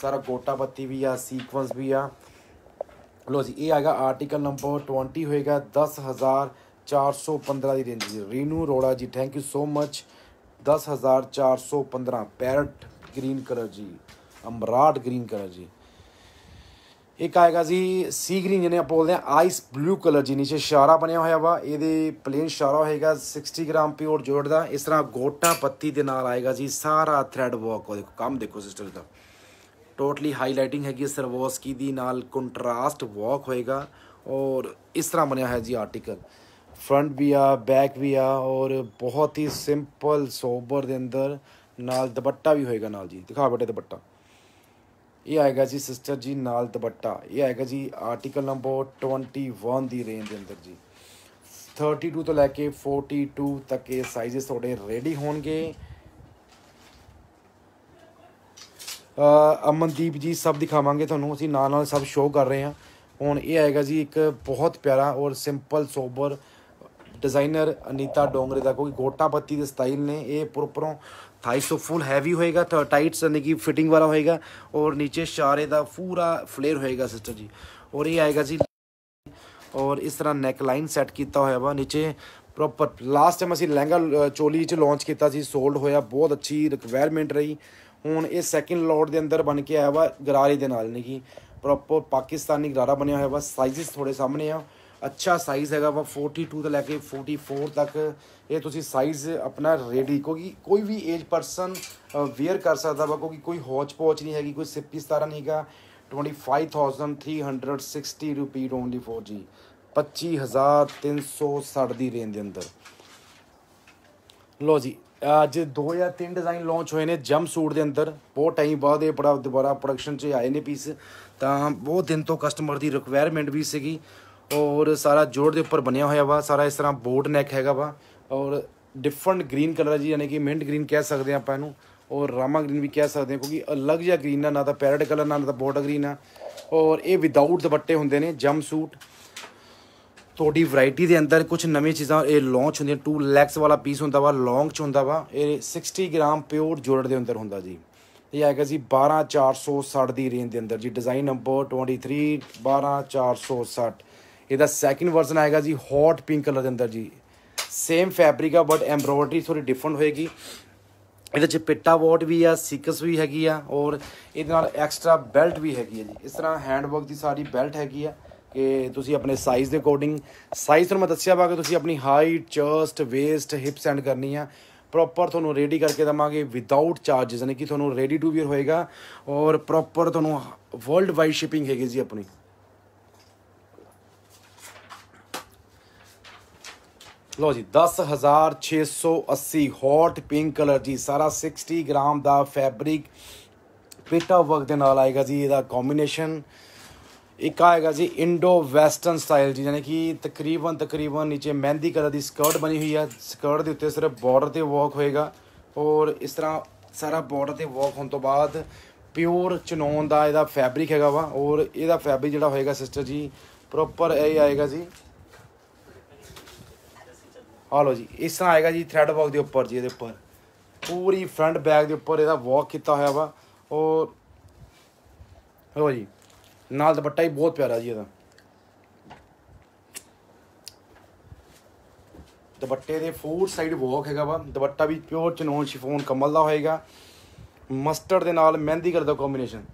ਸਾਰਾ ਕੋਟਾ ਪੱਤੀ ਵੀ ਆ ਸੀਕੁਐਂਸ ਵੀ ਆ ਲੋ ਜੀ ਇਹ ਆਗਾ ਆਰਟੀਕਲ ਨੰਬਰ 20 ਹੋਏਗਾ 10000 415 ਦੀ ਰੇਂਜ ਜੀ ਰੀਨੂ ਰੋੜਾ ਜੀ thank you so much 10415 parrot green colour ਜੀ ਅਮਰਾਟ ਗ੍ਰੀਨ ਕਲਰ ਜੀ ਇੱਕ ਆਏਗਾ ਜੀ ਸੀ ਗ੍ਰੀਨ ਜਿਹਨੇ ਆਪਾਂ ਬੋਲਦੇ ਆ ਆਈਸ ਬਲੂ ਕਲਰ ਜੀ ਨੀਚੇ ਸ਼ਾਰਾ ਬਣਿਆ ਹੋਇਆ ਵਾ ਇਹਦੇ ਪਲੇਨ ਸ਼ਾਰਾ ਹੋਏਗਾ 60 ਗ੍ਰਾਮ ਪਿਓਰ ਜੋੜ ਦਾ ਇਸ ਤਰ੍ਹਾਂ ਗੋਟਾ ਪੱਤੀ ਦੇ ਨਾਲ ਆਏਗਾ ਜੀ ਸਾਰਾ ਥ੍ਰੈਡ ਵਰਕ ਉਹ ਦੇਖੋ ਕੰਮ ਦੇਖੋ ਸਿਸਟਰ ਦਾ ਟੋਟਲੀ ਹਾਈਲਾਈਟਿੰਗ ਹੈਗੀ ਸਰਵੋਸਕੀ ਦੀ ਨਾਲ ਕੰਟਰਾਸਟ ਵਰਕ ਹੋਏਗਾ ਔਰ ਇਸ ਤਰ੍ਹਾਂ ਬਣਿਆ ਹੈ ਜੀ ਆਰਟੀਕਲ ਫਰੰਟ ਵੀ ਆ ਬੈਕ ਵੀ ਆ ਔਰ ਬਹੁਤ ਹੀ ਸਿੰਪਲ ਸੋਬਰ ਦੇ ਅੰਦਰ ਨਾਲ ਦੁਪੱਟਾ ਵੀ ਹੋਏਗਾ ਨਾਲ ਜੀ ਦਿਖਾ ਬੇਟੇ ਦੁਪੱਟਾ ਇਹ ਆਏਗਾ ਜੀ ਸਿਸਟਰ ਜੀ ਨਾਲ ਦੁਪੱਟਾ ਇਹ ਆਏਗਾ ਜੀ ਆਰਟੀਕਲ ਨੰਬਰ 21 ਦੀ ਰੇਂਜ ਦੇ ਅੰਦਰ ਜੀ 32 ਤੋਂ ਲੈ ਕੇ 42 ਤੱਕ ਇਹ ਸਾਈਜ਼ਸ ਤੁਹਾਡੇ ਰੈਡੀ ਹੋਣਗੇ ਅ ਅਮਨਦੀਪ ਜੀ ਸਭ ਦਿਖਾਵਾਂਗੇ ਤੁਹਾਨੂੰ ਅਸੀਂ ਨਾਲ ਨਾਲ ਸਭ ਸ਼ੋਅ ਕਰ ਰਹੇ ਹਾਂ ਹੁਣ ਇਹ ਆਏਗਾ ਜੀ ਇੱਕ ਬਹੁਤ ਪਿਆਰਾ ਔਰ simple sober designer Anita Dongre का क्योंकि गोटा पत्ती के स्टाइल ने यह प्रोपरों थाई सौ फुल हैवी होएगा था टाइट यानी कि फिटिंग वाला होएगा और नीचे शारे का पूरा फ्लेयर होएगा सिस्टर जी और ये आएगा जी और इस तरह नैक लाइन सैट किया हुआ वा नीचे प्रोपर लास्ट टाइम असी लहंगा चोली लॉन्च किया सोल्ड होया बहुत अच्छी रिक्वायरमेंट रही हूँ ये सैकेंड लॉट के अंदर बन के आया वा गरारे के नाल कि प्रोपर पाकिस्तानी गरारा बनया हुआ वा साइजिस थोड़े सामने आ ਅੱਛਾ ਸਾਈਜ਼ ਹੈਗਾ ਵਾ 42 ਤੋਂ ਲੈ ਕੇ 44 ਤੱਕ ਇਹ ਤੁਸੀਂ ਸਾਈਜ਼ ਆਪਣਾ ਰੈਡੀ ਕੀ ਕੋਈ ਵੀ ਏਜ ਪਰਸਨ ਵੇਅਰ ਕਰ ਸਕਦਾ ਵਾ ਕਿਉਂਕਿ ਕੋਈ ਹੌਚ ਪੌਚ ਨਹੀਂ ਹੈਗੀ ਕੋਈ ਸਿੱਪੀ ਸਤਾਰਾ ਨਹੀਂ ਹੈਗਾ 25360 ਰੁਪਏ ਓਨਲੀ 4G 25360 ਦੀ ਰੇਂਜ ਦੇ ਅੰਦਰ ਲੋ ਜੀ ਅੱਜ ਦੋ ਜਾਂ ਤਿੰਨ ਡਿਜ਼ਾਈਨ ਲਾਂਚ ਹੋਏ ਨੇ ਜੰਪ ਸੂਟ ਦੇ ਅੰਦਰ ਬਹੁਤ ਟਾਈਮ ਬਾਅਦ ਇਹ ਬੜਾ ਦੁਬਾਰਾ ਪ੍ਰੋਡਕਸ਼ਨ 'ਚ ਆਏ ਨੇ ਪੀਸ ਤਾਂ ਬਹੁਤ ਦਿਨ ਤੋਂ ਕਸਟਮਰ ਦੀ ਰਿਕੁਆਇਰਮੈਂਟ ਵੀ ਸੀਗੀ ਔਰ ਸਾਰਾ ਜੋੜ ਦੇ ਉੱਪਰ ਬਣਿਆ ਹੋਇਆ ਵਾ ਸਾਰਾ ਇਸ ਤਰ੍ਹਾਂ ਬੋਟ ਨੈਕ ਹੈਗਾ ਵਾ ਔਰ ਡਿਫਰੈਂਟ ਗ੍ਰੀਨ ਕਲਰ ਜੀ ਯਾਨੀ ਕਿ ਮਿੰਟ ਗ੍ਰੀਨ ਕਹਿ ਸਕਦੇ ਆਪਾਂ ਇਹਨੂੰ ਔਰ ਰਾਮਾ ਗ੍ਰੀਨ ਵੀ ਕਹਿ ਸਕਦੇ ਆ ਕਿਉਂਕਿ ਅਲੱਗ ਜਿਹਾ ਗ੍ਰੀਨ ਆ ਨਾ ਤਾਂ ਪੈਰਟ ਕਲਰ ਨਾ ਤਾਂ ਬੋਟ ਗ੍ਰੀਨ ਆ ਔਰ ਇਹ ਵਿਦਆਊਟ ਦੁਪੱਟੇ ਹੁੰਦੇ ਨੇ ਜੰਮ ਸੂਟ ਤੁਹਾਡੀ ਵੈਰਾਈਟੀ ਦੇ ਅੰਦਰ ਕੁਝ ਨਵੀਆਂ ਚੀਜ਼ਾਂ ਇਹ ਲਾਂਚ ਹੁੰਦੀਆਂ 2 ਲੈਕਸ ਵਾਲਾ ਪੀਸ ਹੁੰਦਾ ਵਾ ਲੌਂਗ ਚ ਹੁੰਦਾ ਵਾ ਇਹ 60 ਗ੍ਰਾਮ ਪਿਓਰ ਜੋੜ ਦੇ ਅੰਦਰ ਹੁੰਦਾ ਜੀ ਇਹ ਆਏਗਾ ਜੀ 12460 ਦੀ ਰੇਂਜ ਦੇ ਅੰਦਰ ਜੀ ਡਿਜ਼ਾਈਨ ਨੰਬਰ 23 12460 ਇਹਦਾ ਸੈਕਿੰਡ ਵਰਜ਼ਨ ਆਏਗਾ ਜੀ ਹੌਟ ਪਿੰਕ ਕਲਰ ਦੇ ਅੰਦਰ ਜੀ ਸੇਮ ਫੈਬਰਿਕ ਆ ਬਟ ਐਮਬ੍ਰੋਇਡਰੀ ਥੋੜੀ ਡਿਫਰੈਂਟ ਹੋਏਗੀ ਇਹਦੇ ਚ ਪਿੱਟਾ ਵੋਟ ਵੀ ਆ ਸਿਕਸ ਵੀ ਹੈਗੀ ਆ ਔਰ ਇਹਦੇ ਨਾਲ ਐਕਸਟਰਾ ਬੈਲਟ ਵੀ ਹੈਗੀ ਆ ਜੀ ਇਸ ਤਰ੍ਹਾਂ ਹੈਂਡ ਵਰਕ ਦੀ ਸਾਰੀ ਬੈਲਟ ਹੈਗੀ ਆ ਕਿ ਤੁਸੀਂ ਆਪਣੇ ਸਾਈਜ਼ ਦੇ ਅਕੋਰਡਿੰਗ ਸਾਈਜ਼ ਤੁਹਾਨੂੰ ਮੈਂ ਦੱਸਿਆ ਵਾ ਕਿ ਤੁਸੀਂ ਆਪਣੀ height chest waist hip send ਕਰਨੀ ਆ ਪ੍ਰੋਪਰ ਤੁਹਾਨੂੰ ਰੈਡੀ ਕਰਕੇ ਦਵਾਂਗੇ ਵਿਦਆਊਟ ਚਾਰजेस ਯਾਨੀ ਕਿ ਤੁਹਾਨੂੰ ਰੈਡੀ ਟੂ ਵੀਅਰ ਹੋਏਗਾ ਔਰ ਪ੍ਰੋਪਰ ਤੁਹਾਨੂੰ ਵਰਲਡ ਵਾਈਡ ਸ਼ਿਪਿੰਗ ਹੈਗੀ ਜੀ ਆਪਣੀ ਲੋ ਜੀ 10680 ਹੌਟ ਪਿੰਕ ਕਲਰ ਜੀ ਸਾਰਾ 60 ਗ੍ਰਾਮ ਦਾ ਫੈਬਰਿਕ ਪੇਟਾ ਵਰਕ ਦੇ ਨਾਲ ਆਏਗਾ ਜੀ ਇਹਦਾ ਕੰਬੀਨੇਸ਼ਨ ਇੱਕ ਆਏਗਾ ਜੀ ਇੰਡੋ ਵੈਸਟਰਨ ਸਟਾਈਲ ਜੀ ਯਾਨੀ ਕਿ ਤਕਰੀਬਨ ਤਕਰੀਬਨ ਨੀਚੇ ਮਹਿੰਦੀ ਕਲਰ ਦੀ ਸਕਰਟ ਬਣੀ ਹੋਈ ਹੈ ਸਕਰਟ ਦੇ ਉੱਤੇ ਸਿਰਫ ਬਾਰਡਰ ਤੇ ਵਰਕ ਹੋਏਗਾ ਔਰ ਇਸ ਤਰ੍ਹਾਂ ਸਾਰਾ ਬਾਰਡਰ ਤੇ ਵਰਕ ਹੋਣ ਤੋਂ ਬਾਅਦ ਪਿਓਰ ਚਨੌਨ ਦਾ ਇਹਦਾ ਫੈਬਰਿਕ ਹੈਗਾ ਵਾ ਔਰ ਇਹਦਾ ਫੈਬਰਿਕ ਜਿਹੜਾ ਹੋਏਗਾ ਸਿਸਟਰ ਜੀ ਪ੍ਰੋਪਰ ਇਹ ਆਏਗਾ ਜੀ ਆ ਲੋ ਜੀ ਇਸ ਤਰ੍ਹਾਂ ਆਏਗਾ ਜੀ ਥ੍ਰੈਡ ਬਾਕ ਦੇ ਉੱਪਰ ਜੀ ਇਹਦੇ ਉੱਪਰ ਪੂਰੀ ਫਰੰਟ ਬੈਕ ਦੇ ਉੱਪਰ ਇਹਦਾ ਵਰਕ ਕੀਤਾ ਹੋਇਆ ਵਾ ਔਰ ਲੋ ਜੀ ਨਾਲ ਦੁਪੱਟਾ ਹੀ ਬਹੁਤ ਪਿਆਰਾ ਜੀ ਇਹਦਾ ਦੁਪੱਟੇ ਦੇ ਫੋਰ ਸਾਈਡ ਵਰਕ ਹੈਗਾ ਵਾ ਦੁਪੱਟਾ ਵੀ ਪਿਓਰ ਚਨੋਨ ਸ਼ਿਫੋਨ ਕਮਲ ਦਾ ਹੋਏਗਾ ਮਸਟਰਡ ਦੇ ਨਾਲ ਮਹਿੰਦੀ ਕਲਰ ਦਾ ਕੰਬੀਨੇਸ਼ਨ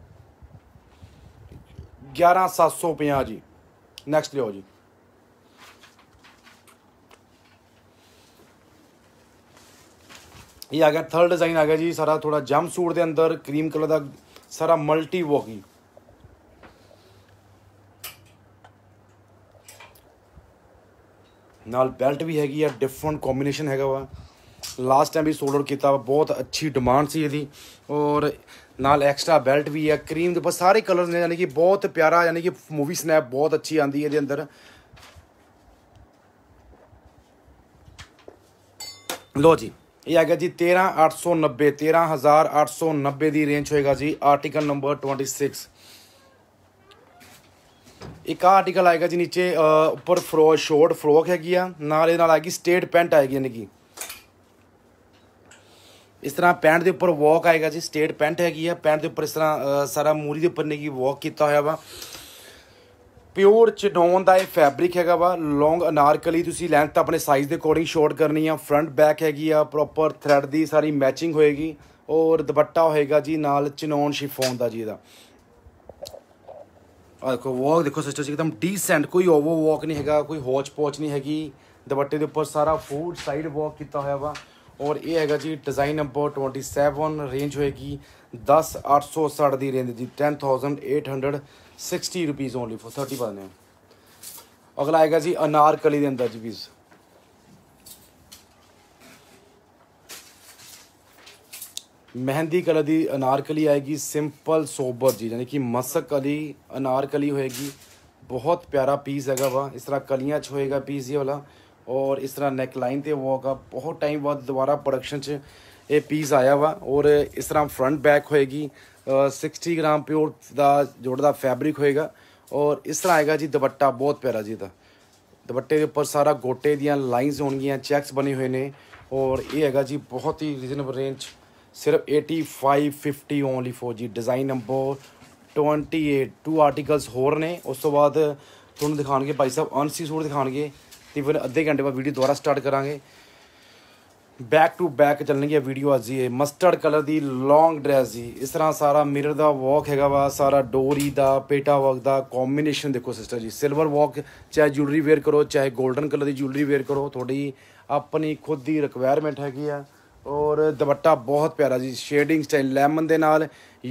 11750 ਜੀ ਨੈਕਸਟ ਲਿਓ ਜੀ ਇਹ ਆ ਗਿਆ ਥਰਡ ਡਿਜ਼ਾਈਨ ਆ ਗਿਆ ਜੀ ਸਾਰਾ ਥੋੜਾ ਜੰਮ ਸੂਟ ਦੇ ਅੰਦਰ ਕਰੀਮ ਕਲਰ ਦਾ ਸਾਰਾ ਮਲਟੀ ਵੋਗੀ ਨਾਲ ਬੈਲਟ ਵੀ ਹੈਗੀ ਆ ਡਿਫਰੈਂਟ ਕੰਬੀਨੇਸ਼ਨ ਹੈਗਾ ਵਾ ਲਾਸਟ ਟਾਈਮ ਵੀ ਸੋਲਡ ਕੀਤਾ ਬਹੁਤ ਅੱਛੀ ਡਿਮਾਂਡ ਸੀ ਇਹਦੀ ਔਰ ਨਾਲ ਐਕਸਟਰਾ ਬੈਲਟ ਵੀ ਹੈ ਕਰੀਮ ਦੇ ਪਰ ਸਾਰੇ ਕਲਰਸ ਨੇ ਯਾਨੀ ਕਿ ਬਹੁਤ ਪਿਆਰਾ ਯਾਨੀ ਕਿ ਮੂਵੀ ਸਨੈਪ ਬਹੁਤ ਅੱਛੀ ਆਂਦੀ ਹੈ ਇਹਦੇ ਅੰਦਰ ਲੋ ਜੀ हैगा जी तेरह अठ सौ नब्बे तेरह हज़ार अठ सौ नब्बे की रेंज होएगा जी आर्टिकल नंबर ट्वेंटी सिक्स एक आर्टिकल आएगा जी नीचे उपर फ्रो शोर्ट फ्रोक हैगी आएगी स्टेट पेंट आएगी यानी कि इस तरह पेंट के उपर वॉक आएगा जी स्टेट पेंट हैगी पेंट के उपर इस तरह सारा मूरी के उपर नहीं वॉक किया हुआ वा ਪਿਓਰ ਚਨੋਨ ਦਾ ਇਹ ਫੈਬਰਿਕ ਹੈਗਾ ਵਾ ਲੌਂਗ ਅਨਾਰਕਲੀ ਤੁਸੀਂ ਲੈਂਥ ਆਪਣੇ ਸਾਈਜ਼ ਦੇ ਅਕੋਰਡਿੰਗ ਸ਼ੋਰਟ ਕਰਨੀ ਆ ਫਰੰਟ ਬੈਕ ਹੈਗੀ ਆ ਪ੍ਰੋਪਰ ਥ੍ਰੈਡ ਦੀ ਸਾਰੀ ਮੈਚਿੰਗ ਹੋਏਗੀ ਔਰ ਦੁਪੱਟਾ ਹੋਏਗਾ ਜੀ ਨਾਲ ਚਨੋਨ ਸ਼ਿਫੋਨ ਦਾ ਜੀ ਇਹਦਾ ਆ ਦੇਖੋ ਵਾਕ ਦੇਖੋ ਸਿਸਟਰ ਜੀ ਇੱਕਦਮ ਡੀਸੈਂਟ ਕੋਈ ਓਵਰ ਵਾਕ ਨਹੀਂ ਹੈਗਾ ਕੋਈ ਹੋਚ ਪੋਚ ਨਹੀਂ ਹੈਗੀ ਦੁਪੱਟੇ ਦੇ ਉੱਪਰ ਸਾਰਾ ਫੂਡ ਸਾਈਡ ਵਾਕ ਕੀਤਾ ਹੋਇਆ ਵਾ ਔਰ ਇਹ ਹੈਗਾ ਜੀ ਡਿਜ਼ਾਈਨ ਨੰਬਰ 27 ਰੇਂਜ ਹੋਏਗੀ 10860 ਦੀ ਰੇਂਜ ਦੀ 10860 ਰੁਪਏ ਓਨਲੀ ਫॉर 30 ਬੰਦੇ ਅਗਲਾ ਆਏਗਾ ਜੀ ਅਨਾਰ ਕਲੀ ਦੇ ਅੰਦਰ ਜੀ ਪੀਸ ਮਹਿੰਦੀ ਕਲਰ ਦੀ ਅਨਾਰ ਕਲੀ ਆਏਗੀ ਸਿੰਪਲ ਸੋਬਰ ਜੀ ਯਾਨੀ ਕਿ ਮਸਕ ਕਲੀ ਅਨਾਰ ਕਲੀ ਹੋਏਗੀ ਬਹੁਤ ਪਿਆਰਾ ਪੀਸ ਹੈਗਾ ਵਾ ਇਸ ਤਰ੍ਹਾਂ ਕਲੀਆਂ 'ਚ ਹੋਏਗਾ ਪੀਸ ਇਹ ਵਾਲਾ ਔਰ ਇਸ ਤਰ੍ਹਾਂ ਨੈਕ ਲਾਈਨ ਤੇ ਵਾਕ ਆ ਬਹੁਤ ਟਾਈਮ ਬਾਅਦ ਦੁਬਾਰਾ ਪ੍ਰੋਡਕਸ਼ਨ 'ਚ ਇਹ ਪੀਸ ਆਇਆ ਵਾ ਔਰ ਇਸ ਤਰ੍ਹਾਂ ਫਰੰਟ ਬੈਕ ਹੋਏਗੀ 60 ਗ੍ਰਾਮ ਪਿਓਰ ਦਾ ਜੋੜ ਦਾ ਫੈਬਰਿਕ ਹੋਏਗਾ ਔਰ ਇਸ ਤਰ੍ਹਾਂ ਆਏਗਾ ਜੀ ਦੁਪੱਟਾ ਬਹੁਤ ਪਿਆਰਾ ਜੀ ਦਾ ਦੁਪੱਟੇ ਦੇ ਉੱਪਰ ਸਾਰਾ ਗੋਟੇ ਦੀਆਂ ਲਾਈਨਸ ਹੋਣਗੀਆਂ ਚੈਕਸ ਬਣੇ ਹੋਏ ਨੇ ਔਰ ਇਹ ਹੈਗਾ ਜੀ ਬਹੁਤ ਹੀ ਰੀਜ਼ਨੇਬਲ ਰੇਂਜ ਸਿਰਫ 8550 ਓਨਲੀ ਫੋਰ ਜੀ ਡਿਜ਼ਾਈਨ ਨੰਬਰ 28 ਟੂ ਆਰਟੀਕਲਸ ਹੋਰ ਨੇ ਉਸ ਤੋਂ ਬਾਅਦ ਤੁਹਾਨੂੰ ਦਿਖਾਣਗੇ ਭਾਈ ਸਾਹਿਬ ਅਨਸੀ ਸੂਟ ਦਿਖਾਣਗੇ ਤੇ ਫਿਰ ਅੱਧੇ ਘੰਟੇ ਬਾਅਦ ਵੀਡੀਓ ਦੁਬਾਰਾ ਸਟਾਰਟ ਕਰਾਂਗੇ ਬੈਕ ਟੂ ਬੈਕ ਚੱਲਣਗੀਆਂ ਵੀਡੀਓ ਅੱਜ ਇਹ ਮਸਟਰਡ ਕਲਰ ਦੀ ਲੌਂਗ ਡਰੈਸ ਜੀ ਇਸ ਤਰ੍ਹਾਂ ਸਾਰਾ ਮਿਰਰ ਦਾ ਵਾਕ ਹੈਗਾ ਵਾ ਸਾਰਾ ਡੋਰੀ ਦਾ ਪੇਟਾ ਵਰਕ ਦਾ ਕੰਬੀਨੇਸ਼ਨ ਦੇਖੋ ਸਿਸਟਰ ਜੀ ਸਿਲਵਰ ਵਾਕ ਚਾਹੇ ਜੁਐਲਰੀ ਵੇਅਰ ਕਰੋ ਚਾਹੇ 골ਡਨ ਕਲਰ ਦੀ ਜੁਐਲਰੀ ਵੇਅਰ ਕਰੋ ਤੁਹਾਡੀ ਆਪਣੀ ਖੁਦ ਦੀ ਰਿਕੁਆਇਰਮੈਂਟ ਹੈਗੀ ਆ ਔਰ ਦੁਪੱਟਾ ਬਹੁਤ ਪਿਆਰਾ ਜੀ ਸ਼ੇਡਿੰਗ ਸਟਾਈਲ ਲੈਮਨ ਦੇ ਨਾਲ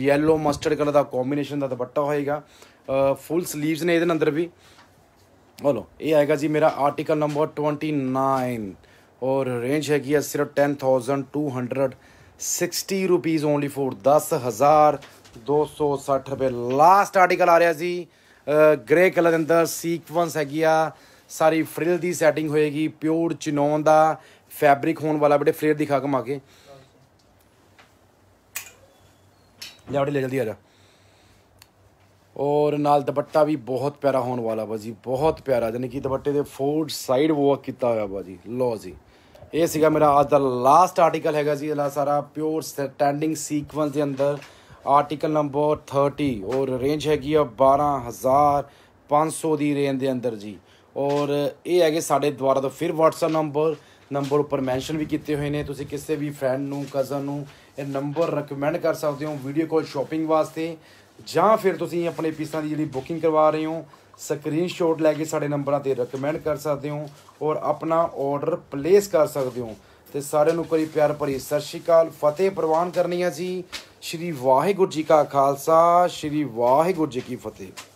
ਯੈਲੋ ਮਸਟਰਡ ਕਲਰ ਦਾ ਕੰਬੀਨੇਸ਼ਨ ਦਾ ਦੁਪੱਟਾ ਹੋਏਗਾ ਫੁੱਲ 슬ੀਵਸ ਨੇ ਇਹਦੇ ਅੰਦਰ ਵੀ ਲੋ ਇਹ ਆਏਗਾ ਜੀ ਮੇਰਾ ਆਰਟੀਕਲ ਨੰਬਰ 29 ਔਰ ਰੇਂਜ ਹੈਗੀ ਆ ਸਿਰਫ 10260 ਰੁਪੀਸ ਓਨਲੀ ਫॉर 10260 ਰੁਪਏ ਲਾਸਟ ਆਰਟੀਕਲ ਆ ਰਿਹਾ ਸੀ ਗ੍ਰੇ ਕਲਰ ਦੇ ਅੰਦਰ ਸੀਕਵੈਂਸ ਹੈਗੀ ਆ ਸਾਰੀ ਫ੍ਰਿਲ ਦੀ ਸੈਟਿੰਗ ਹੋਏਗੀ ਪਿਓਰ ਚਿਨੋਨ ਦਾ ਫੈਬਰਿਕ ਹੋਣ ਵਾਲਾ ਬੜੇ ਫਲੇਅਰ ਦਿਖਾ ਕੇ ਮਾਕੇ ਲੈ ਆੜੀ ਲੈ ਜਲਦੀ ਆ ਜਾ ਔਰ ਨਾਲ ਦੁਪੱਟਾ ਵੀ ਬਹੁਤ ਪਿਆਰਾ ਹੋਣ ਵਾਲਾ ਬਾਜੀ ਬਹੁਤ ਪਿਆਰਾ ਜਨ ਕੀ ਦੁਪੱਟੇ ਦੇ ਫੋਰ ਸਾਈਡ ਵਰਕ ਕੀਤਾ ਹੋਇਆ ਬਾਜੀ ਲੋ ਜੀ ਇਹ ਸੀਗਾ ਮੇਰਾ ਅੱਜ ਦਾ ਲਾਸਟ ਆਰਟੀਕਲ ਹੈਗਾ ਜੀ ਇਹਦਾ ਸਾਰਾ ਪਿਓਰ ਸਟੈਂਡਿੰਗ ਸੀਕੁਐਂਸ ਦੇ ਅੰਦਰ ਆਰਟੀਕਲ ਨੰਬਰ 30 ਔਰ ਰੇਂਜ ਹੈਗੀ ਆ 12500 ਦੀ ਰੇਂਜ ਦੇ ਅੰਦਰ ਜੀ ਔਰ ਇਹ ਹੈਗੇ ਸਾਡੇ ਦੁਆਰਾ ਤੋਂ ਫਿਰ WhatsApp ਨੰਬਰ ਨੰਬਰ ਉੱਪਰ ਮੈਂਸ਼ਨ ਵੀ ਕੀਤੇ ਹੋਏ ਨੇ ਤੁਸੀਂ ਕਿਸੇ ਵੀ ਫਰੈਂਡ ਨੂੰ ਕਜ਼ਨ ਨੂੰ ਇਹ ਨੰਬਰ ਰეკਮੈਂਡ ਕਰ ਸਕਦੇ ਹੋ ਵੀਡੀਓ ਕਾਲ ਸ਼ਾਪਿੰਗ ਵਾਸਤੇ ਜਾਂ ਫਿਰ ਤੁਸੀਂ ਆਪਣੇ ਪੀਸਾਂ ਦੀ ਜਿਹੜੀ ਬੁਕਿੰਗ ਕਰਵਾ ਰਹੇ ਹੋ ਸਕਰੀਨਸ਼ਾਟ ਲੈ ਕੇ ਸਾਡੇ ਨੰਬਰਾਂ ਤੇ ਰეკਮੈਂਡ ਕਰ ਸਕਦੇ ਹੋ ਔਰ ਆਪਣਾ ਆਰਡਰ ਪਲੇਸ ਕਰ ਸਕਦੇ ਹੋ ਤੇ ਸਾਰਿਆਂ ਨੂੰ ਕੋਈ ਪਿਆਰ ਭਰੀ ਸਤਿ ਸ਼੍ਰੀ ਅਕਾਲ ਫਤਿਹ ਪ੍ਰਵਾਨ ਕਰਨੀ ਹੈ ਜੀ ਸ਼੍ਰੀ ਵਾਹਿਗੁਰੂ ਜੀ ਕਾ ਖਾਲਸਾ ਸ਼੍ਰੀ ਵਾਹਿਗੁਰੂ ਜੀ ਕੀ ਫਤਿਹ